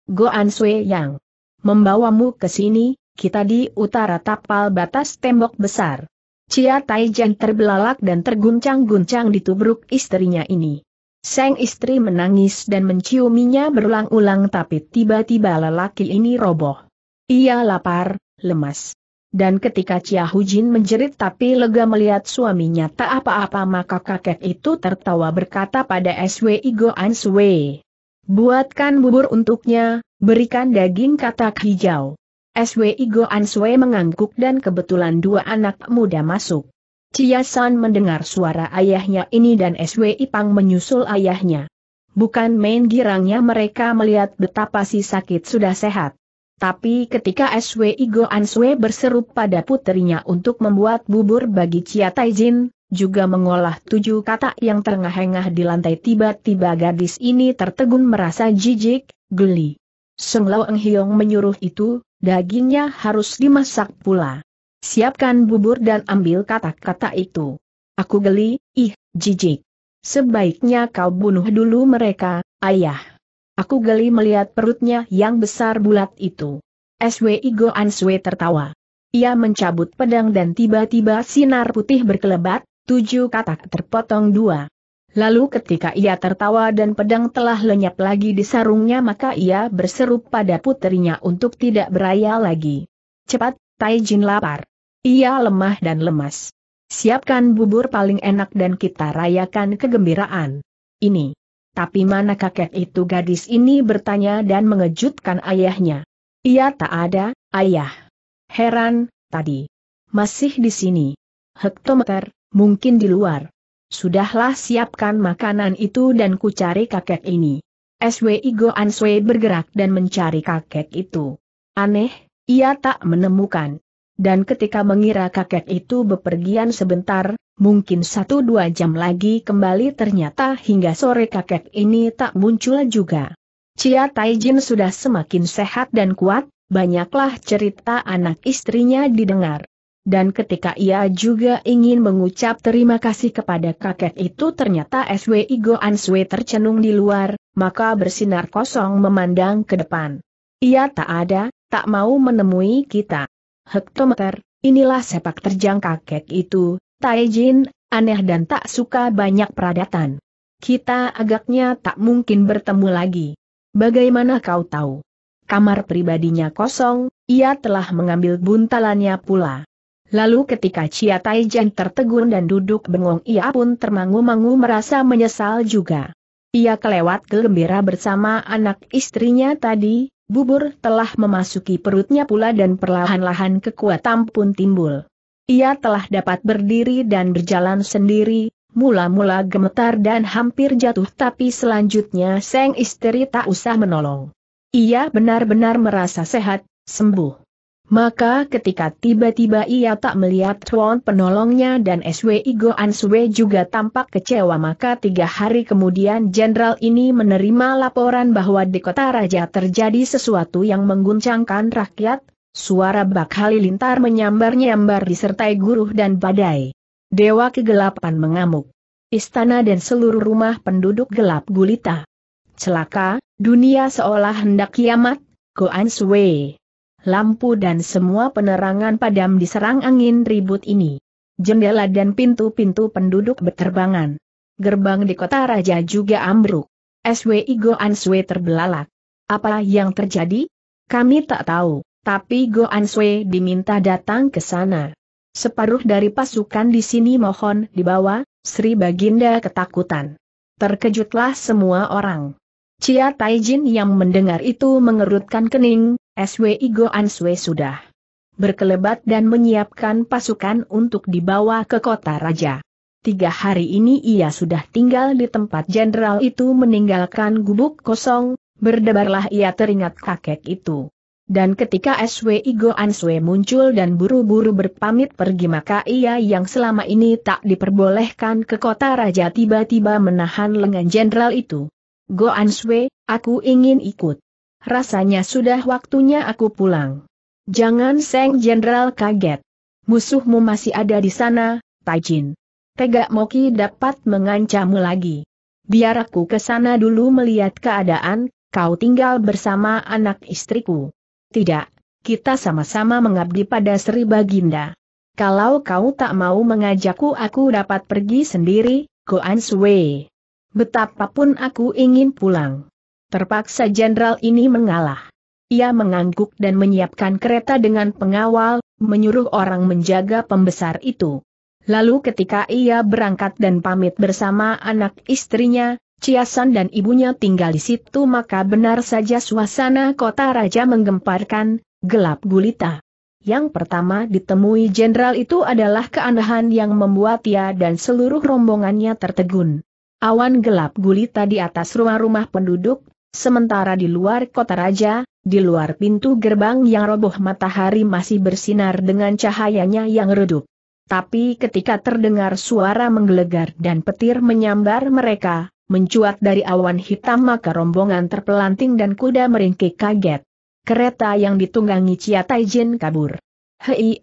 Goan Sue yang membawamu ke sini, kita di utara tapal batas tembok besar. Cia Taijan terbelalak dan terguncang-guncang di tubruk istrinya ini. Sang istri menangis dan menciuminya berulang-ulang tapi tiba-tiba lelaki ini roboh. Ia lapar, lemas. Dan ketika Cia Hujin menjerit tapi lega melihat suaminya tak apa-apa maka kakek itu tertawa berkata pada SWI Goan Answe. Buatkan bubur untuknya, berikan daging katak hijau. SWI Go Answe mengangguk dan kebetulan dua anak muda masuk. Chia San mendengar suara ayahnya ini dan SWI Pang menyusul ayahnya. Bukan main girangnya mereka melihat betapa si sakit sudah sehat. Tapi ketika SWI Go Answe berseru pada putrinya untuk membuat bubur bagi Chia Taijin, juga mengolah tujuh kata yang terengah-engah di lantai tiba-tiba gadis ini tertegun merasa jijik, geli. Seng Lau Eng Hiong menyuruh itu, dagingnya harus dimasak pula. Siapkan bubur dan ambil kata-kata itu. Aku geli, ih, jijik. Sebaiknya kau bunuh dulu mereka, ayah. Aku geli melihat perutnya yang besar bulat itu. SWI Go Answe tertawa. Ia mencabut pedang dan tiba-tiba sinar putih berkelebat, tujuh katak terpotong dua. Lalu ketika ia tertawa dan pedang telah lenyap lagi di sarungnya maka ia berseru pada putrinya untuk tidak beraya lagi. Cepat, Taijin lapar. Ia lemah dan lemas. Siapkan bubur paling enak dan kita rayakan kegembiraan. Ini. Tapi mana kakek itu gadis ini bertanya dan mengejutkan ayahnya. Ia tak ada, ayah. Heran, tadi. Masih di sini. Hektometer, mungkin di luar. Sudahlah siapkan makanan itu dan ku cari kakek ini. SWI Go Swi bergerak dan mencari kakek itu. Aneh, ia tak menemukan. Dan ketika mengira kakek itu bepergian sebentar, mungkin satu dua jam lagi kembali ternyata hingga sore kakek ini tak muncul juga. Cia Taijin sudah semakin sehat dan kuat, banyaklah cerita anak istrinya didengar. Dan ketika ia juga ingin mengucap terima kasih kepada kakek itu ternyata SWI Goan Sui tercenung di luar, maka bersinar kosong memandang ke depan. Ia tak ada, tak mau menemui kita. Hektometer, inilah sepak terjang kakek itu, Taijin, aneh dan tak suka banyak peradatan. Kita agaknya tak mungkin bertemu lagi. Bagaimana kau tahu? Kamar pribadinya kosong, ia telah mengambil buntalannya pula. Lalu ketika Chia Taijen tertegun dan duduk bengong ia pun termangu-mangu merasa menyesal juga. Ia kelewat gembira bersama anak istrinya tadi, bubur telah memasuki perutnya pula dan perlahan-lahan kekuatan pun timbul. Ia telah dapat berdiri dan berjalan sendiri, mula-mula gemetar dan hampir jatuh tapi selanjutnya sang istri tak usah menolong. Ia benar-benar merasa sehat, sembuh. Maka ketika tiba-tiba ia tak melihat Tuan penolongnya dan SWI Goan Sue juga tampak kecewa maka tiga hari kemudian jenderal ini menerima laporan bahwa di kota raja terjadi sesuatu yang mengguncangkan rakyat, suara bak halilintar menyambar-nyambar disertai guruh dan badai. Dewa kegelapan mengamuk. Istana dan seluruh rumah penduduk gelap gulita. Celaka, dunia seolah hendak kiamat, Goan Sue lampu dan semua penerangan padam diserang angin ribut ini. Jendela dan pintu-pintu penduduk berterbangan. Gerbang di kota raja juga ambruk. SWI Goan Sui terbelalak. Apa yang terjadi? Kami tak tahu, tapi Goan Sui diminta datang ke sana. Separuh dari pasukan di sini mohon dibawa, Sri Baginda ketakutan. Terkejutlah semua orang. Cia Taijin yang mendengar itu mengerutkan kening, SWI Goan Sue sudah berkelebat dan menyiapkan pasukan untuk dibawa ke kota raja. Tiga hari ini ia sudah tinggal di tempat jenderal itu meninggalkan gubuk kosong, berdebarlah ia teringat kakek itu. Dan ketika SWI Goan Sue muncul dan buru-buru berpamit pergi maka ia yang selama ini tak diperbolehkan ke kota raja tiba-tiba menahan lengan jenderal itu. Go Answe, aku ingin ikut. Rasanya sudah waktunya aku pulang. Jangan Seng Jenderal kaget. Musuhmu masih ada di sana, Tajin. Tegak Moki dapat mengancammu lagi. Biar aku ke sana dulu melihat keadaan, kau tinggal bersama anak istriku. Tidak, kita sama-sama mengabdi pada Sri Baginda. Kalau kau tak mau mengajakku aku dapat pergi sendiri, Go Answe. Betapapun aku ingin pulang. Terpaksa jenderal ini mengalah. Ia mengangguk dan menyiapkan kereta dengan pengawal, menyuruh orang menjaga pembesar itu. Lalu ketika ia berangkat dan pamit bersama anak istrinya, Ciasan dan ibunya tinggal di situ maka benar saja suasana kota raja menggemparkan, gelap gulita. Yang pertama ditemui jenderal itu adalah keanehan yang membuat ia dan seluruh rombongannya tertegun. Awan gelap gulita di atas rumah-rumah penduduk, sementara di luar kota raja, di luar pintu gerbang yang roboh matahari masih bersinar dengan cahayanya yang redup. Tapi ketika terdengar suara menggelegar dan petir menyambar mereka, mencuat dari awan hitam maka rombongan terpelanting dan kuda meringkik kaget. Kereta yang ditunggangi Cia Taijin kabur. Hei,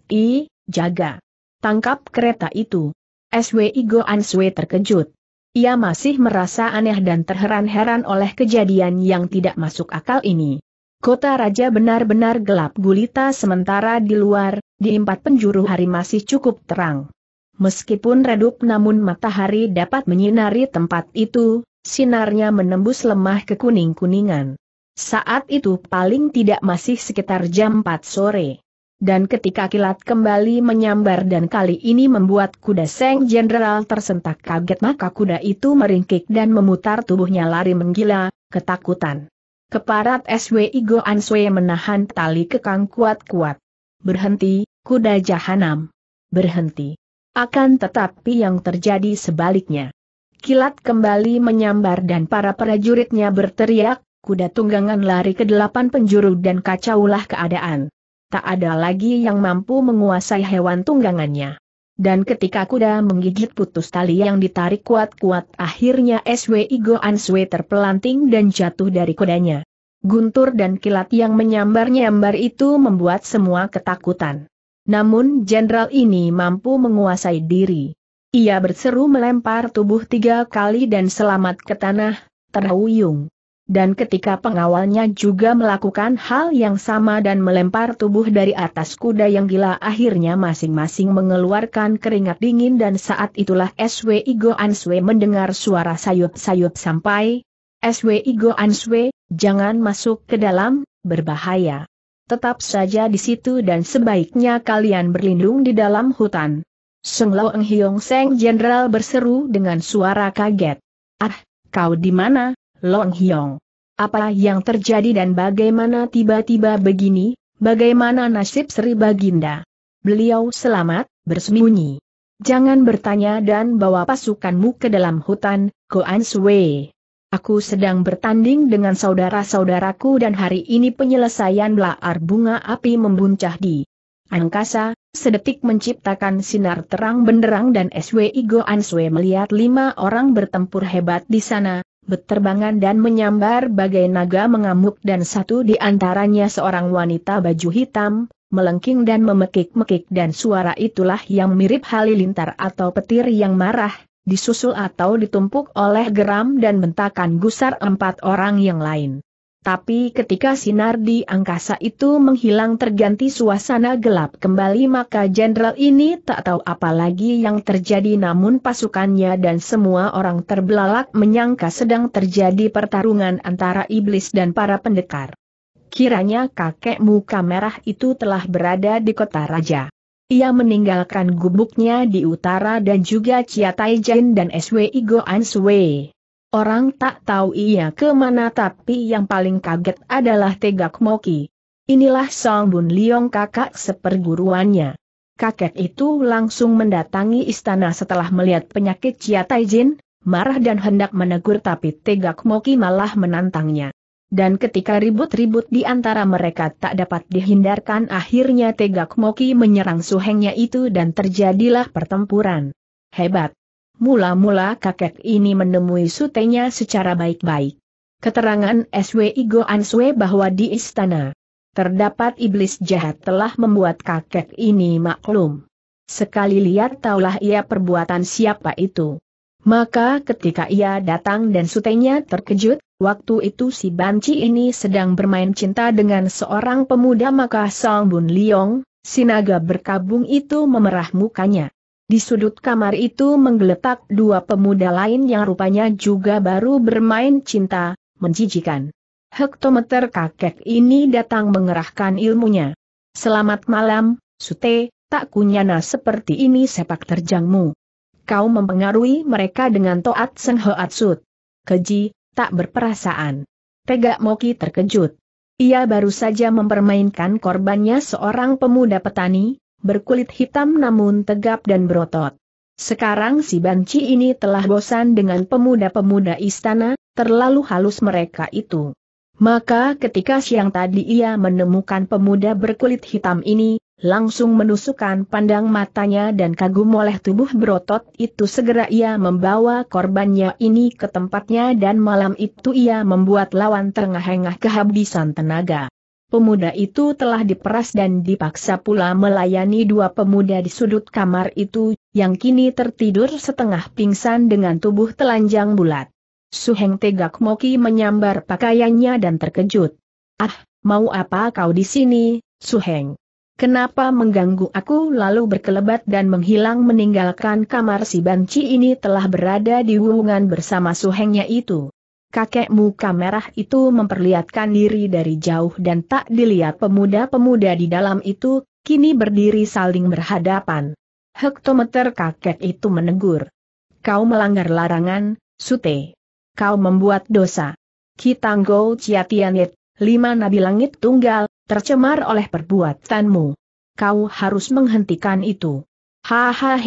jaga. Tangkap kereta itu. SWI Goan Sui terkejut. Ia masih merasa aneh dan terheran-heran oleh kejadian yang tidak masuk akal ini. Kota Raja benar-benar gelap gulita sementara di luar, di empat penjuru hari masih cukup terang. Meskipun redup namun matahari dapat menyinari tempat itu, sinarnya menembus lemah ke kuning-kuningan. Saat itu paling tidak masih sekitar jam 4 sore. Dan ketika kilat kembali menyambar dan kali ini membuat kuda Seng Jenderal tersentak kaget maka kuda itu meringkik dan memutar tubuhnya lari menggila, ketakutan. Keparat SWI Go Answe menahan tali kekang kuat-kuat. Berhenti, kuda jahanam. Berhenti. Akan tetapi yang terjadi sebaliknya. Kilat kembali menyambar dan para prajuritnya berteriak, kuda tunggangan lari ke delapan penjuru dan kacaulah keadaan tak ada lagi yang mampu menguasai hewan tunggangannya. Dan ketika kuda menggigit putus tali yang ditarik kuat-kuat akhirnya SWI Goan Swe terpelanting dan jatuh dari kudanya. Guntur dan kilat yang menyambar-nyambar itu membuat semua ketakutan. Namun jenderal ini mampu menguasai diri. Ia berseru melempar tubuh tiga kali dan selamat ke tanah, terhuyung dan ketika pengawalnya juga melakukan hal yang sama dan melempar tubuh dari atas kuda yang gila akhirnya masing-masing mengeluarkan keringat dingin dan saat itulah SW Igo Answe mendengar suara sayup-sayup sampai, SW Igo Answe, jangan masuk ke dalam, berbahaya. Tetap saja di situ dan sebaiknya kalian berlindung di dalam hutan. Seng Lau Eng Hiong Seng Jenderal berseru dengan suara kaget. Ah, kau di mana? Long Hyong. Apa yang terjadi dan bagaimana tiba-tiba begini, bagaimana nasib Sri Baginda? Beliau selamat, bersembunyi. Jangan bertanya dan bawa pasukanmu ke dalam hutan, Goan Sui. Aku sedang bertanding dengan saudara-saudaraku dan hari ini penyelesaian belaar bunga api membuncah di angkasa, sedetik menciptakan sinar terang benderang dan SWI Goan Sui melihat lima orang bertempur hebat di sana, beterbangan dan menyambar bagai naga mengamuk dan satu di antaranya seorang wanita baju hitam, melengking dan memekik-mekik dan suara itulah yang mirip halilintar atau petir yang marah, disusul atau ditumpuk oleh geram dan bentakan gusar empat orang yang lain. Tapi ketika sinar di angkasa itu menghilang terganti suasana gelap kembali maka jenderal ini tak tahu apa lagi yang terjadi namun pasukannya dan semua orang terbelalak menyangka sedang terjadi pertarungan antara iblis dan para pendekar. Kiranya kakek muka merah itu telah berada di kota raja. Ia meninggalkan gubuknya di utara dan juga Cia Jen dan SWI Goan Sui. Orang tak tahu ia kemana tapi yang paling kaget adalah Tegak Moki. Inilah Song Bun Liong kakak seperguruannya. Kakek itu langsung mendatangi istana setelah melihat penyakit Chia Jin, marah dan hendak menegur tapi Tegak Moki malah menantangnya. Dan ketika ribut-ribut di antara mereka tak dapat dihindarkan akhirnya Tegak Moki menyerang suhengnya itu dan terjadilah pertempuran. Hebat! Mula-mula kakek ini menemui sutenya secara baik-baik. Keterangan SWI Igo answe bahwa di istana terdapat iblis jahat telah membuat kakek ini maklum. Sekali lihat taulah ia perbuatan siapa itu. Maka ketika ia datang dan sutenya terkejut, waktu itu si Banci ini sedang bermain cinta dengan seorang pemuda maka Song Bun Liong, sinaga berkabung itu memerah mukanya. Di sudut kamar itu menggeletak dua pemuda lain yang rupanya juga baru bermain cinta, menjijikan. Hektometer kakek ini datang mengerahkan ilmunya. Selamat malam, Sute, tak kunyana seperti ini sepak terjangmu. Kau mempengaruhi mereka dengan toat sut. Keji, tak berperasaan. Tegak Moki terkejut. Ia baru saja mempermainkan korbannya seorang pemuda petani, berkulit hitam namun tegap dan berotot. Sekarang si banci ini telah bosan dengan pemuda-pemuda istana, terlalu halus mereka itu. Maka ketika siang tadi ia menemukan pemuda berkulit hitam ini, langsung menusukkan pandang matanya dan kagum oleh tubuh berotot itu segera ia membawa korbannya ini ke tempatnya dan malam itu ia membuat lawan terengah-engah kehabisan tenaga. Pemuda itu telah diperas dan dipaksa pula melayani dua pemuda di sudut kamar itu, yang kini tertidur setengah pingsan dengan tubuh telanjang bulat. Suheng tegak Moki menyambar pakaiannya dan terkejut. Ah, mau apa kau di sini, Suheng? Kenapa mengganggu aku lalu berkelebat dan menghilang meninggalkan kamar si banci ini telah berada di hubungan bersama Suhengnya itu? kakek muka merah itu memperlihatkan diri dari jauh dan tak dilihat pemuda-pemuda di dalam itu, kini berdiri saling berhadapan. Hektometer kakek itu menegur. Kau melanggar larangan, Sute. Kau membuat dosa. Kitanggo Ciatianit, lima nabi langit tunggal, tercemar oleh perbuatanmu. Kau harus menghentikan itu. Hahaha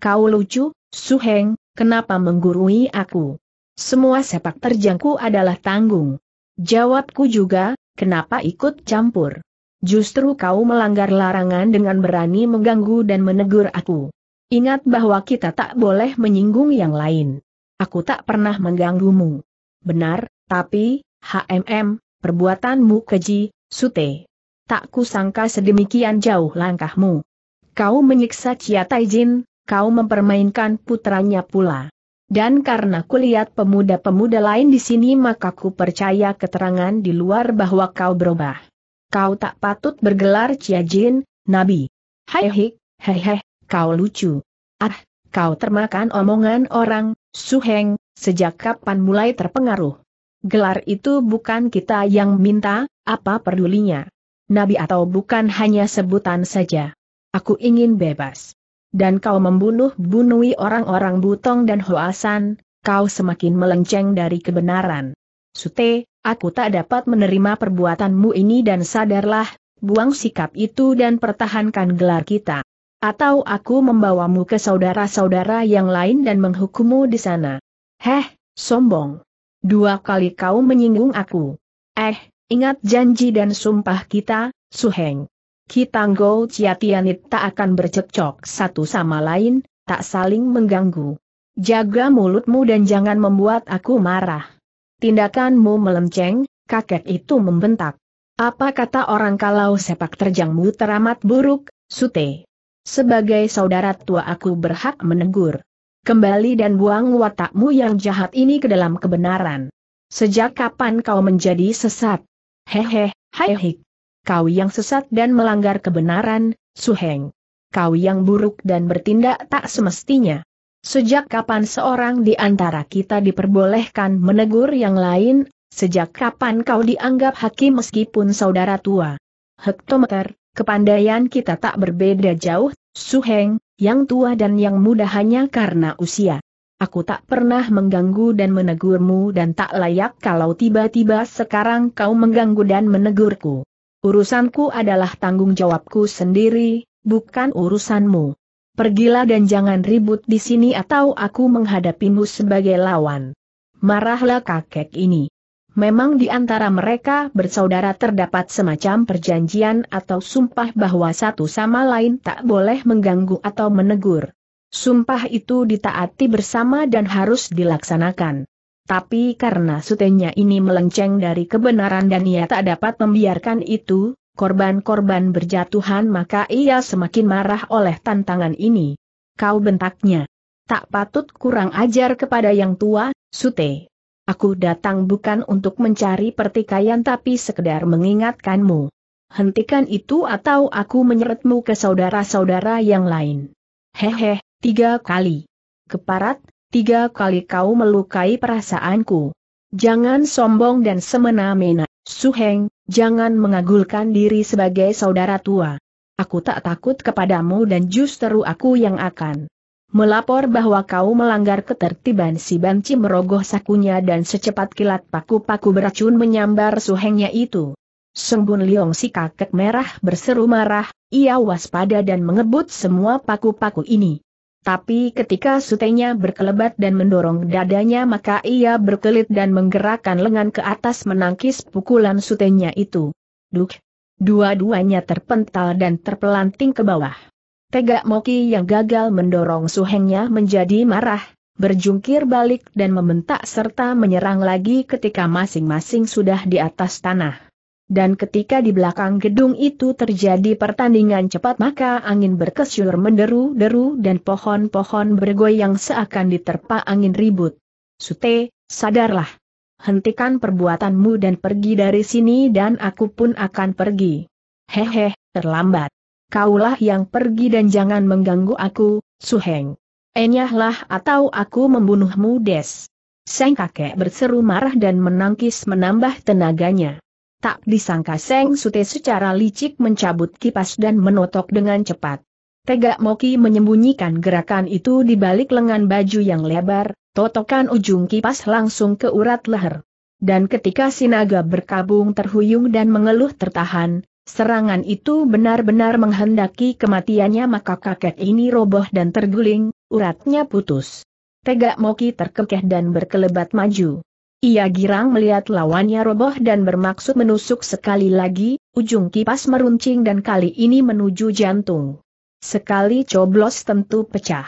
Kau lucu, Suheng, kenapa menggurui aku? Semua sepak terjangku adalah tanggung. Jawabku juga, kenapa ikut campur? Justru kau melanggar larangan dengan berani mengganggu dan menegur aku. Ingat bahwa kita tak boleh menyinggung yang lain. Aku tak pernah mengganggumu. Benar, tapi, HMM, perbuatanmu keji, sute. Tak kusangka sedemikian jauh langkahmu. Kau menyiksa Chia Taijin, kau mempermainkan putranya pula. Dan karena kulihat pemuda-pemuda lain di sini maka ku percaya keterangan di luar bahwa kau berubah. Kau tak patut bergelar Cia Jin, Nabi. Hai hei, hei, kau lucu. Ah, kau termakan omongan orang, Suheng, sejak kapan mulai terpengaruh? Gelar itu bukan kita yang minta, apa pedulinya? Nabi atau bukan hanya sebutan saja. Aku ingin bebas dan kau membunuh bunui orang-orang Butong dan Hoasan, kau semakin melenceng dari kebenaran. Sute, aku tak dapat menerima perbuatanmu ini dan sadarlah, buang sikap itu dan pertahankan gelar kita. Atau aku membawamu ke saudara-saudara yang lain dan menghukummu di sana. Heh, sombong. Dua kali kau menyinggung aku. Eh, ingat janji dan sumpah kita, Suheng. Kitanggo Ciatianit tak akan bercekcok satu sama lain, tak saling mengganggu. Jaga mulutmu dan jangan membuat aku marah. Tindakanmu melenceng, kakek itu membentak. Apa kata orang kalau sepak terjangmu teramat buruk, Sute? Sebagai saudara tua aku berhak menegur. Kembali dan buang watakmu yang jahat ini ke dalam kebenaran. Sejak kapan kau menjadi sesat? Hehe, hai hik kau yang sesat dan melanggar kebenaran, Heng. Kau yang buruk dan bertindak tak semestinya. Sejak kapan seorang di antara kita diperbolehkan menegur yang lain, sejak kapan kau dianggap hakim meskipun saudara tua? Hektometer, kepandaian kita tak berbeda jauh, Heng. yang tua dan yang muda hanya karena usia. Aku tak pernah mengganggu dan menegurmu dan tak layak kalau tiba-tiba sekarang kau mengganggu dan menegurku. Urusanku adalah tanggung jawabku sendiri, bukan urusanmu. Pergilah dan jangan ribut di sini atau aku menghadapimu sebagai lawan. Marahlah kakek ini. Memang di antara mereka bersaudara terdapat semacam perjanjian atau sumpah bahwa satu sama lain tak boleh mengganggu atau menegur. Sumpah itu ditaati bersama dan harus dilaksanakan. Tapi karena sutenya ini melenceng dari kebenaran dan ia tak dapat membiarkan itu, korban-korban berjatuhan maka ia semakin marah oleh tantangan ini. Kau bentaknya. Tak patut kurang ajar kepada yang tua, sute. Aku datang bukan untuk mencari pertikaian tapi sekedar mengingatkanmu. Hentikan itu atau aku menyeretmu ke saudara-saudara yang lain. Hehe, tiga kali. Keparat, tiga kali kau melukai perasaanku. Jangan sombong dan semena-mena, Su Heng. jangan mengagulkan diri sebagai saudara tua. Aku tak takut kepadamu dan justru aku yang akan melapor bahwa kau melanggar ketertiban si banci merogoh sakunya dan secepat kilat paku-paku beracun menyambar Su Hengnya itu. Sembun Liong si kakek merah berseru marah, ia waspada dan mengebut semua paku-paku ini. Tapi ketika sutenya berkelebat dan mendorong dadanya maka ia berkelit dan menggerakkan lengan ke atas menangkis pukulan sutenya itu. Duk! Dua-duanya terpental dan terpelanting ke bawah. Tegak Moki yang gagal mendorong suhengnya menjadi marah, berjungkir balik dan membentak serta menyerang lagi ketika masing-masing sudah di atas tanah. Dan ketika di belakang gedung itu terjadi pertandingan cepat maka angin berkesyur menderu-deru dan pohon-pohon bergoyang seakan diterpa angin ribut. Sute, sadarlah. Hentikan perbuatanmu dan pergi dari sini dan aku pun akan pergi. Hehe, terlambat. Kaulah yang pergi dan jangan mengganggu aku, Suheng. Enyahlah atau aku membunuhmu des. Sang kakek berseru marah dan menangkis menambah tenaganya. Tak disangka Seng Sute secara licik mencabut kipas dan menotok dengan cepat. Tegak Moki menyembunyikan gerakan itu di balik lengan baju yang lebar, totokan ujung kipas langsung ke urat leher. Dan ketika sinaga berkabung terhuyung dan mengeluh tertahan, serangan itu benar-benar menghendaki kematiannya maka kakek ini roboh dan terguling, uratnya putus. Tegak Moki terkekeh dan berkelebat maju. Ia girang melihat lawannya roboh dan bermaksud menusuk sekali lagi, ujung kipas meruncing dan kali ini menuju jantung. Sekali coblos tentu pecah.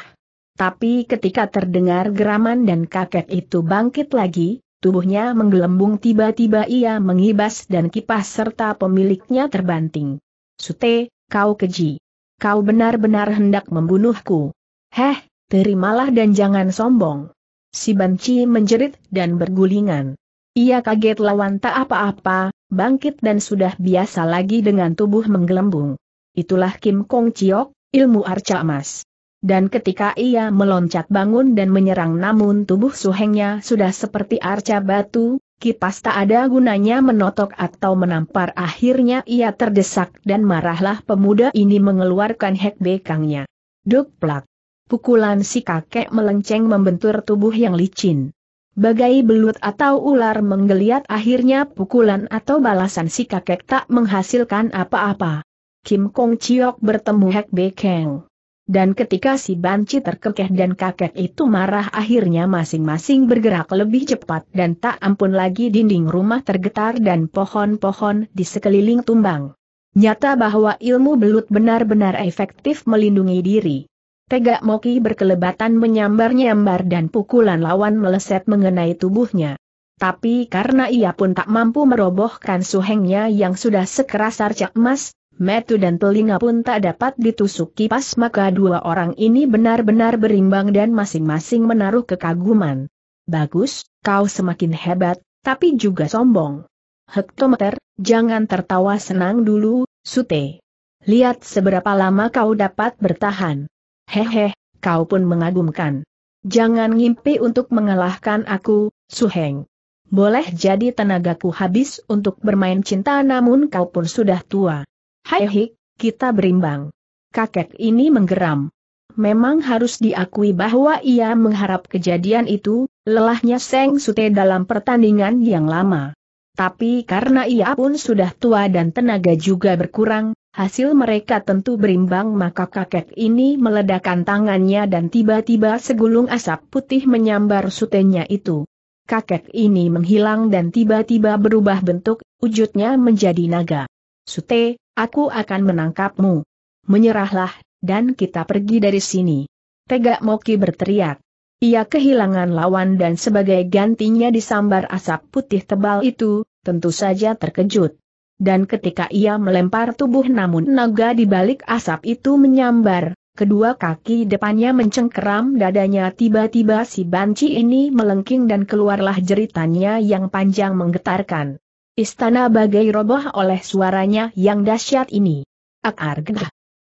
Tapi ketika terdengar geraman dan kakek itu bangkit lagi, tubuhnya menggelembung tiba-tiba ia mengibas dan kipas serta pemiliknya terbanting. Sute, kau keji. Kau benar-benar hendak membunuhku. Heh, terimalah dan jangan sombong. Si banci menjerit dan bergulingan. Ia kaget lawan tak apa-apa, bangkit dan sudah biasa lagi dengan tubuh menggelembung. Itulah Kim Kong Chiok, ilmu arca emas. Dan ketika ia meloncat bangun dan menyerang namun tubuh suhengnya sudah seperti arca batu, kipas tak ada gunanya menotok atau menampar akhirnya ia terdesak dan marahlah pemuda ini mengeluarkan hek bekangnya. Duk plak pukulan si kakek melenceng membentur tubuh yang licin. Bagai belut atau ular menggeliat akhirnya pukulan atau balasan si kakek tak menghasilkan apa-apa. Kim Kong Chiok bertemu Hek Bekeng. Dan ketika si banci terkekeh dan kakek itu marah akhirnya masing-masing bergerak lebih cepat dan tak ampun lagi dinding rumah tergetar dan pohon-pohon di sekeliling tumbang. Nyata bahwa ilmu belut benar-benar efektif melindungi diri. Tegak Moki berkelebatan menyambar-nyambar dan pukulan lawan meleset mengenai tubuhnya. Tapi karena ia pun tak mampu merobohkan suhengnya yang sudah sekeras arca emas, metu dan telinga pun tak dapat ditusuk kipas maka dua orang ini benar-benar berimbang dan masing-masing menaruh kekaguman. Bagus, kau semakin hebat, tapi juga sombong. Hektometer, jangan tertawa senang dulu, Sute. Lihat seberapa lama kau dapat bertahan. Hehe, kau pun mengagumkan. Jangan ngimpi untuk mengalahkan aku, Su Heng. Boleh jadi tenagaku habis untuk bermain cinta namun kau pun sudah tua. Hai kita berimbang. Kakek ini menggeram. Memang harus diakui bahwa ia mengharap kejadian itu, lelahnya Seng Sute dalam pertandingan yang lama. Tapi karena ia pun sudah tua dan tenaga juga berkurang, Hasil mereka tentu berimbang maka kakek ini meledakkan tangannya dan tiba-tiba segulung asap putih menyambar sutenya itu. Kakek ini menghilang dan tiba-tiba berubah bentuk, wujudnya menjadi naga. Sute, aku akan menangkapmu. Menyerahlah, dan kita pergi dari sini. Tegak Moki berteriak. Ia kehilangan lawan dan sebagai gantinya disambar asap putih tebal itu, tentu saja terkejut dan ketika ia melempar tubuh namun naga di balik asap itu menyambar, kedua kaki depannya mencengkeram dadanya tiba-tiba si banci ini melengking dan keluarlah jeritannya yang panjang menggetarkan. Istana bagai roboh oleh suaranya yang dahsyat ini. Akar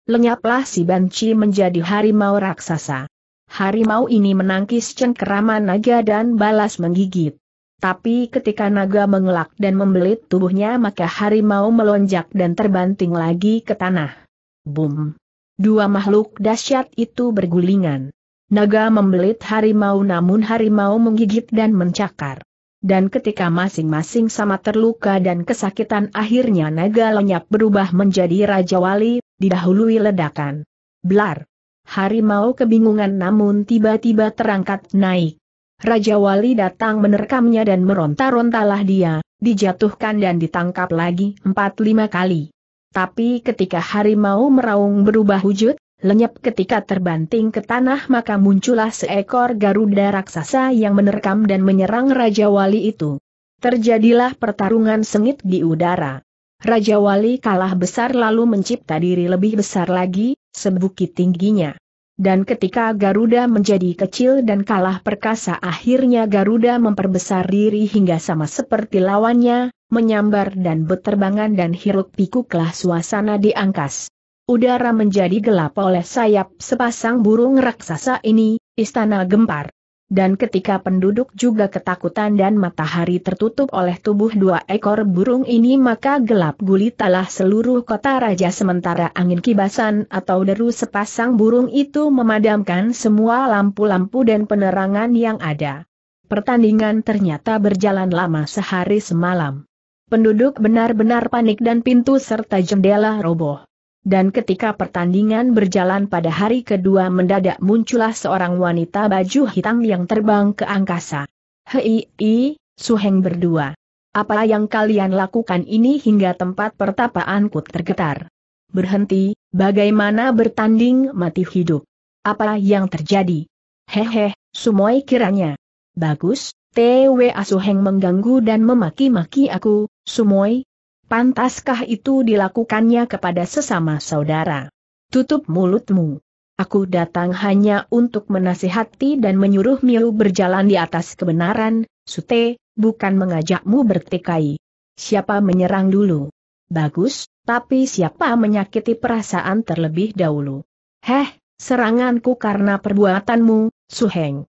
Lenyaplah si banci menjadi harimau raksasa. Harimau ini menangkis cengkeraman naga dan balas menggigit. Tapi ketika naga mengelak dan membelit tubuhnya maka harimau melonjak dan terbanting lagi ke tanah. Boom! Dua makhluk dahsyat itu bergulingan. Naga membelit harimau namun harimau menggigit dan mencakar. Dan ketika masing-masing sama terluka dan kesakitan akhirnya naga lenyap berubah menjadi Raja Wali, didahului ledakan. Blar! Harimau kebingungan namun tiba-tiba terangkat naik. Raja Wali datang menerkamnya dan meronta-rontalah dia, dijatuhkan dan ditangkap lagi empat lima kali. Tapi ketika harimau meraung berubah wujud, lenyap ketika terbanting ke tanah maka muncullah seekor Garuda raksasa yang menerkam dan menyerang Raja Wali itu. Terjadilah pertarungan sengit di udara. Raja Wali kalah besar lalu mencipta diri lebih besar lagi, sebukit tingginya. Dan ketika Garuda menjadi kecil dan kalah perkasa akhirnya Garuda memperbesar diri hingga sama seperti lawannya, menyambar dan beterbangan dan hiruk pikuklah suasana di angkas. Udara menjadi gelap oleh sayap sepasang burung raksasa ini, istana gempar dan ketika penduduk juga ketakutan dan matahari tertutup oleh tubuh dua ekor burung ini maka gelap gulitalah seluruh kota raja sementara angin kibasan atau deru sepasang burung itu memadamkan semua lampu-lampu dan penerangan yang ada. Pertandingan ternyata berjalan lama sehari semalam. Penduduk benar-benar panik dan pintu serta jendela roboh dan ketika pertandingan berjalan pada hari kedua mendadak muncullah seorang wanita baju hitam yang terbang ke angkasa. Hei, i, Suheng berdua. Apa yang kalian lakukan ini hingga tempat pertapaanku tergetar? Berhenti, bagaimana bertanding mati hidup? Apa yang terjadi? Hehe, sumoi kiranya. Bagus, TWA Suheng mengganggu dan memaki-maki aku, sumoi, Pantaskah itu dilakukannya kepada sesama saudara? Tutup mulutmu. Aku datang hanya untuk menasihati dan menyuruh Miu berjalan di atas kebenaran, Sute, bukan mengajakmu bertikai. Siapa menyerang dulu? Bagus, tapi siapa menyakiti perasaan terlebih dahulu? Heh, seranganku karena perbuatanmu, Suheng.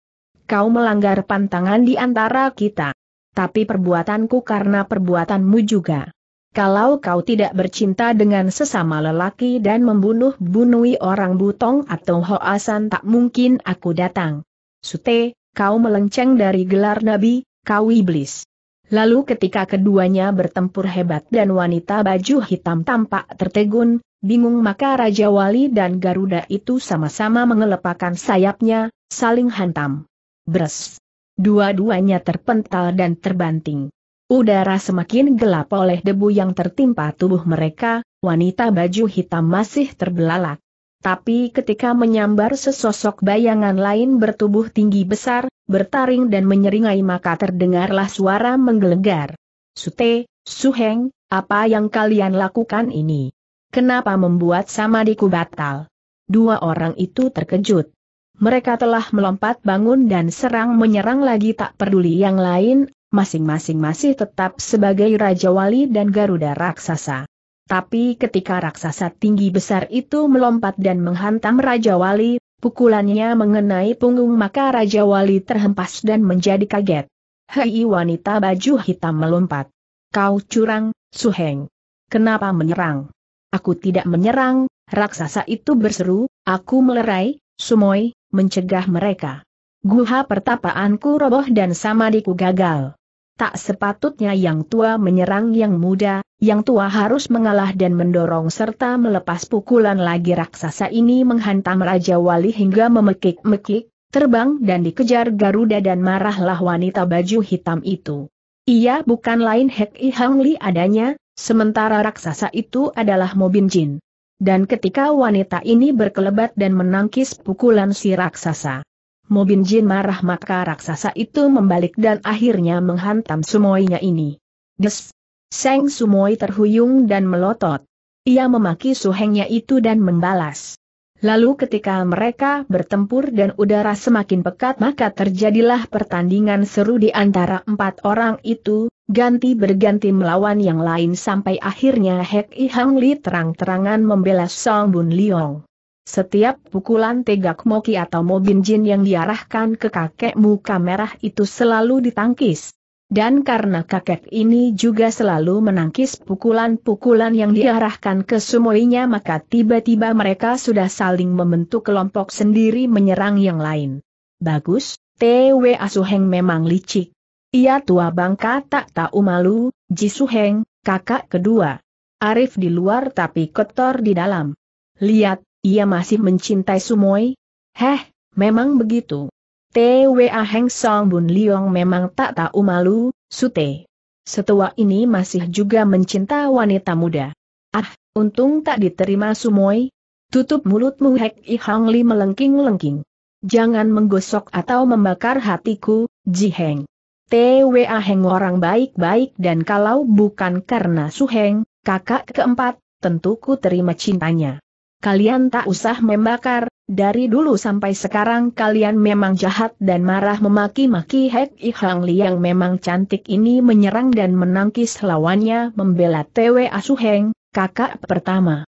Kau melanggar pantangan di antara kita. Tapi perbuatanku karena perbuatanmu juga. Kalau kau tidak bercinta dengan sesama lelaki dan membunuh bunuhi orang butong atau hoasan tak mungkin aku datang. Sute, kau melenceng dari gelar nabi, kau iblis. Lalu ketika keduanya bertempur hebat dan wanita baju hitam tampak tertegun, bingung maka Raja Wali dan Garuda itu sama-sama mengelepakan sayapnya, saling hantam. Bres. Dua-duanya terpental dan terbanting. Udara semakin gelap oleh debu yang tertimpa tubuh mereka, wanita baju hitam masih terbelalak. Tapi ketika menyambar sesosok bayangan lain bertubuh tinggi besar, bertaring dan menyeringai maka terdengarlah suara menggelegar. Sute, Suheng, apa yang kalian lakukan ini? Kenapa membuat Samadiku batal? Dua orang itu terkejut. Mereka telah melompat bangun dan serang menyerang lagi tak peduli yang lain, masing-masing masih tetap sebagai Raja Wali dan Garuda Raksasa. Tapi ketika raksasa tinggi besar itu melompat dan menghantam Raja Wali, pukulannya mengenai punggung maka Raja Wali terhempas dan menjadi kaget. Hei wanita baju hitam melompat. Kau curang, Suheng. Kenapa menyerang? Aku tidak menyerang, raksasa itu berseru, aku melerai, sumoi, mencegah mereka. Guha pertapaanku roboh dan samadiku gagal. Tak sepatutnya yang tua menyerang yang muda, yang tua harus mengalah dan mendorong serta melepas pukulan lagi raksasa ini menghantam Raja Wali hingga memekik-mekik, terbang dan dikejar Garuda dan marahlah wanita baju hitam itu. Ia bukan lain Hek I Hang Li adanya, sementara raksasa itu adalah Mobin Jin. Dan ketika wanita ini berkelebat dan menangkis pukulan si raksasa, Mobin Jin marah maka raksasa itu membalik dan akhirnya menghantam sumoinya ini. Des! Seng Sumoi terhuyung dan melotot. Ia memaki suhengnya itu dan membalas. Lalu ketika mereka bertempur dan udara semakin pekat maka terjadilah pertandingan seru di antara empat orang itu, ganti berganti melawan yang lain sampai akhirnya Hek I Hang Li terang-terangan membela Song Bun Liong. Setiap pukulan tegak Moki atau Mobinjin yang diarahkan ke kakek muka merah itu selalu ditangkis. Dan karena kakek ini juga selalu menangkis pukulan-pukulan yang diarahkan ke sumoinya maka tiba-tiba mereka sudah saling membentuk kelompok sendiri menyerang yang lain. Bagus, T.W. Asuheng memang licik. Ia tua bangka tak tahu malu, Jisuheng, kakak kedua. Arif di luar tapi kotor di dalam. Lihat, ia masih mencintai Sumoi? Heh, memang begitu. TWA Heng Song Bun Liong memang tak tahu malu, Sute. Setua ini masih juga mencinta wanita muda. Ah, untung tak diterima Sumoi. Tutup mulutmu Hek I Hang Li melengking-lengking. Jangan menggosok atau membakar hatiku, Ji Heng. TWA Heng orang baik-baik dan kalau bukan karena Su Heng, kakak keempat, tentu ku terima cintanya kalian tak usah membakar, dari dulu sampai sekarang kalian memang jahat dan marah memaki-maki Hek Ihang Li yang memang cantik ini menyerang dan menangkis lawannya membela Tewe Asuheng, kakak pertama.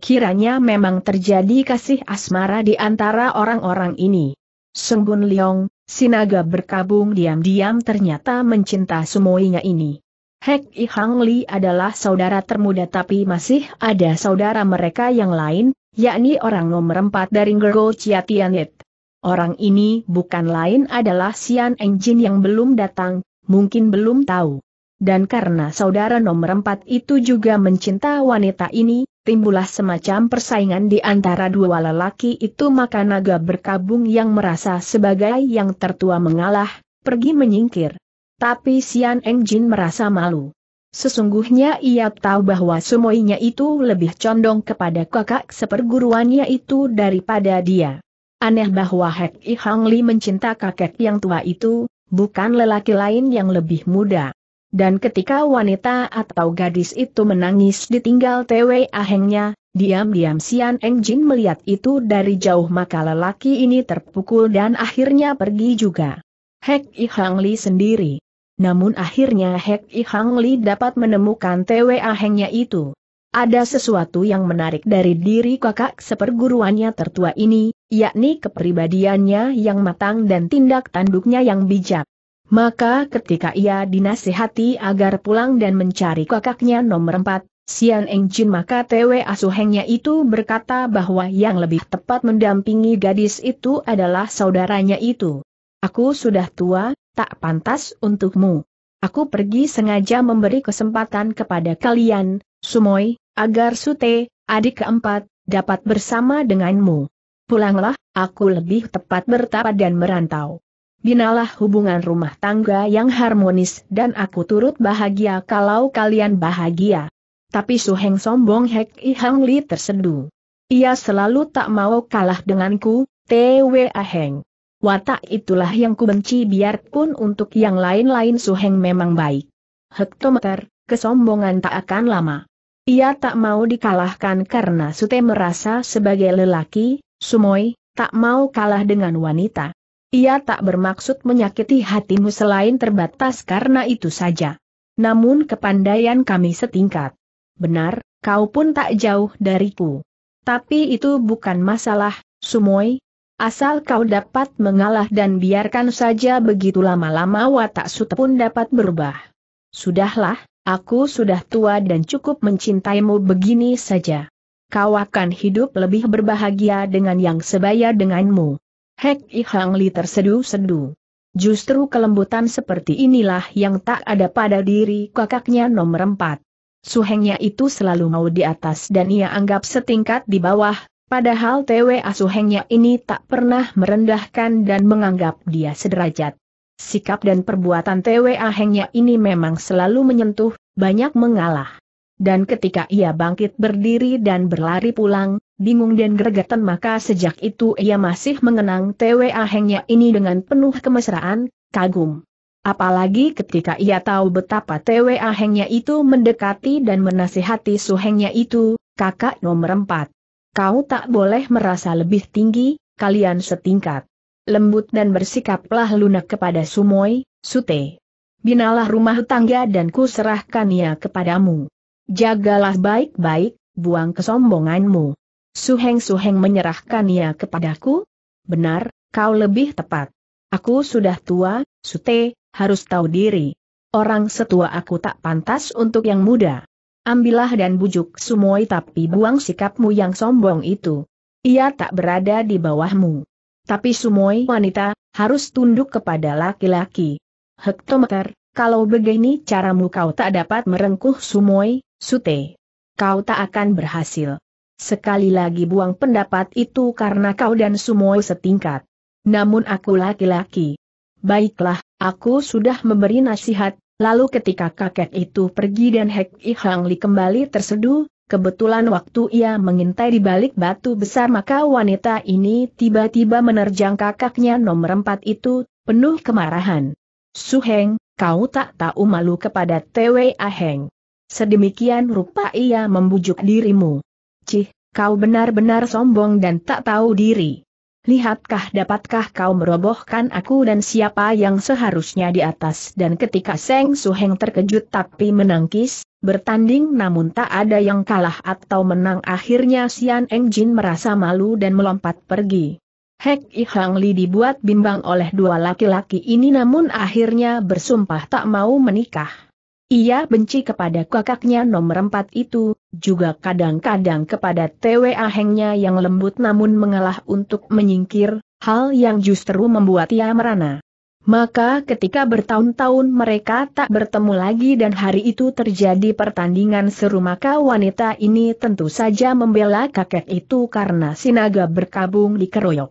Kiranya memang terjadi kasih asmara di antara orang-orang ini. Sengbun Liong, Sinaga berkabung diam-diam ternyata mencinta semuanya ini. Hek I Hang Li adalah saudara termuda tapi masih ada saudara mereka yang lain, yakni orang nomor empat dari Ngergo Chia Tianit. Orang ini bukan lain adalah Sian Enjin yang belum datang, mungkin belum tahu. Dan karena saudara nomor empat itu juga mencinta wanita ini, timbullah semacam persaingan di antara dua lelaki itu maka naga berkabung yang merasa sebagai yang tertua mengalah, pergi menyingkir. Tapi Sian Engjin merasa malu. Sesungguhnya ia tahu bahwa semuanya itu lebih condong kepada kakak seperguruannya itu daripada dia. Aneh bahwa Hek I Hang Li mencinta kakek yang tua itu, bukan lelaki lain yang lebih muda. Dan ketika wanita atau gadis itu menangis ditinggal Tewe ahengnya, diam-diam Sian Eng Jin melihat itu dari jauh maka lelaki ini terpukul dan akhirnya pergi juga. Hek I Hang Li sendiri namun akhirnya Hek I Hang Li dapat menemukan TWA Hengnya itu. Ada sesuatu yang menarik dari diri kakak seperguruannya tertua ini, yakni kepribadiannya yang matang dan tindak tanduknya yang bijak. Maka ketika ia dinasihati agar pulang dan mencari kakaknya nomor 4, Sian Eng Jin maka TW asuhengnya itu berkata bahwa yang lebih tepat mendampingi gadis itu adalah saudaranya itu. Aku sudah tua, tak pantas untukmu. Aku pergi sengaja memberi kesempatan kepada kalian, Sumoi, agar Sute, adik keempat, dapat bersama denganmu. Pulanglah, aku lebih tepat bertapa dan merantau. Binalah hubungan rumah tangga yang harmonis dan aku turut bahagia kalau kalian bahagia. Tapi Heng sombong Hek I Hang Li terseduh. Ia selalu tak mau kalah denganku, T.W.A. Heng. Watak itulah yang kubenci biarpun untuk yang lain-lain Suheng memang baik. Hektometer, kesombongan tak akan lama. Ia tak mau dikalahkan karena Sute merasa sebagai lelaki, Sumoy, tak mau kalah dengan wanita. Ia tak bermaksud menyakiti hatimu selain terbatas karena itu saja. Namun kepandaian kami setingkat. Benar, kau pun tak jauh dariku. Tapi itu bukan masalah, Sumoy, Asal kau dapat mengalah dan biarkan saja begitu lama-lama watak Sute pun dapat berubah. Sudahlah, aku sudah tua dan cukup mencintaimu begini saja. Kau akan hidup lebih berbahagia dengan yang sebaya denganmu. Hek Ihang Li terseduh sedu Justru kelembutan seperti inilah yang tak ada pada diri kakaknya nomor empat. Suhengnya itu selalu mau di atas dan ia anggap setingkat di bawah, Padahal TW asuhengnya ini tak pernah merendahkan dan menganggap dia sederajat. Sikap dan perbuatan TW ahengnya ini memang selalu menyentuh, banyak mengalah. Dan ketika ia bangkit berdiri dan berlari pulang, bingung dan gregetan maka sejak itu ia masih mengenang TW ahengnya ini dengan penuh kemesraan, kagum. Apalagi ketika ia tahu betapa TW ahengnya itu mendekati dan menasihati suhengnya itu, kakak nomor empat kau tak boleh merasa lebih tinggi, kalian setingkat. Lembut dan bersikaplah lunak kepada Sumoy, Sute. Binalah rumah tangga dan kuserahkan ia kepadamu. Jagalah baik-baik, buang kesombonganmu. Suheng-suheng menyerahkan ia kepadaku? Benar, kau lebih tepat. Aku sudah tua, Sute, harus tahu diri. Orang setua aku tak pantas untuk yang muda. Ambillah dan bujuk Sumoi tapi buang sikapmu yang sombong itu. Ia tak berada di bawahmu. Tapi Sumoi wanita, harus tunduk kepada laki-laki. Hektometer, kalau begini caramu kau tak dapat merengkuh Sumoi, Sute. Kau tak akan berhasil. Sekali lagi buang pendapat itu karena kau dan Sumoi setingkat. Namun aku laki-laki. Baiklah, aku sudah memberi nasihat, Lalu ketika kakek itu pergi dan Hek Ihang Li kembali terseduh, kebetulan waktu ia mengintai di balik batu besar maka wanita ini tiba-tiba menerjang kakaknya nomor empat itu, penuh kemarahan. Suheng, kau tak tahu malu kepada Tewe Aheng. Sedemikian rupa ia membujuk dirimu. Cih, kau benar-benar sombong dan tak tahu diri lihatkah dapatkah kau merobohkan aku dan siapa yang seharusnya di atas dan ketika Seng Suheng terkejut tapi menangkis, bertanding namun tak ada yang kalah atau menang akhirnya Sian Eng Jin merasa malu dan melompat pergi. Hek Ihang Li dibuat bimbang oleh dua laki-laki ini namun akhirnya bersumpah tak mau menikah. Ia benci kepada kakaknya nomor empat itu, juga kadang-kadang kepada TWA ahengnya yang lembut namun mengalah untuk menyingkir, hal yang justru membuat ia merana. Maka ketika bertahun-tahun mereka tak bertemu lagi dan hari itu terjadi pertandingan seru maka wanita ini tentu saja membela kakek itu karena sinaga berkabung di keroyok.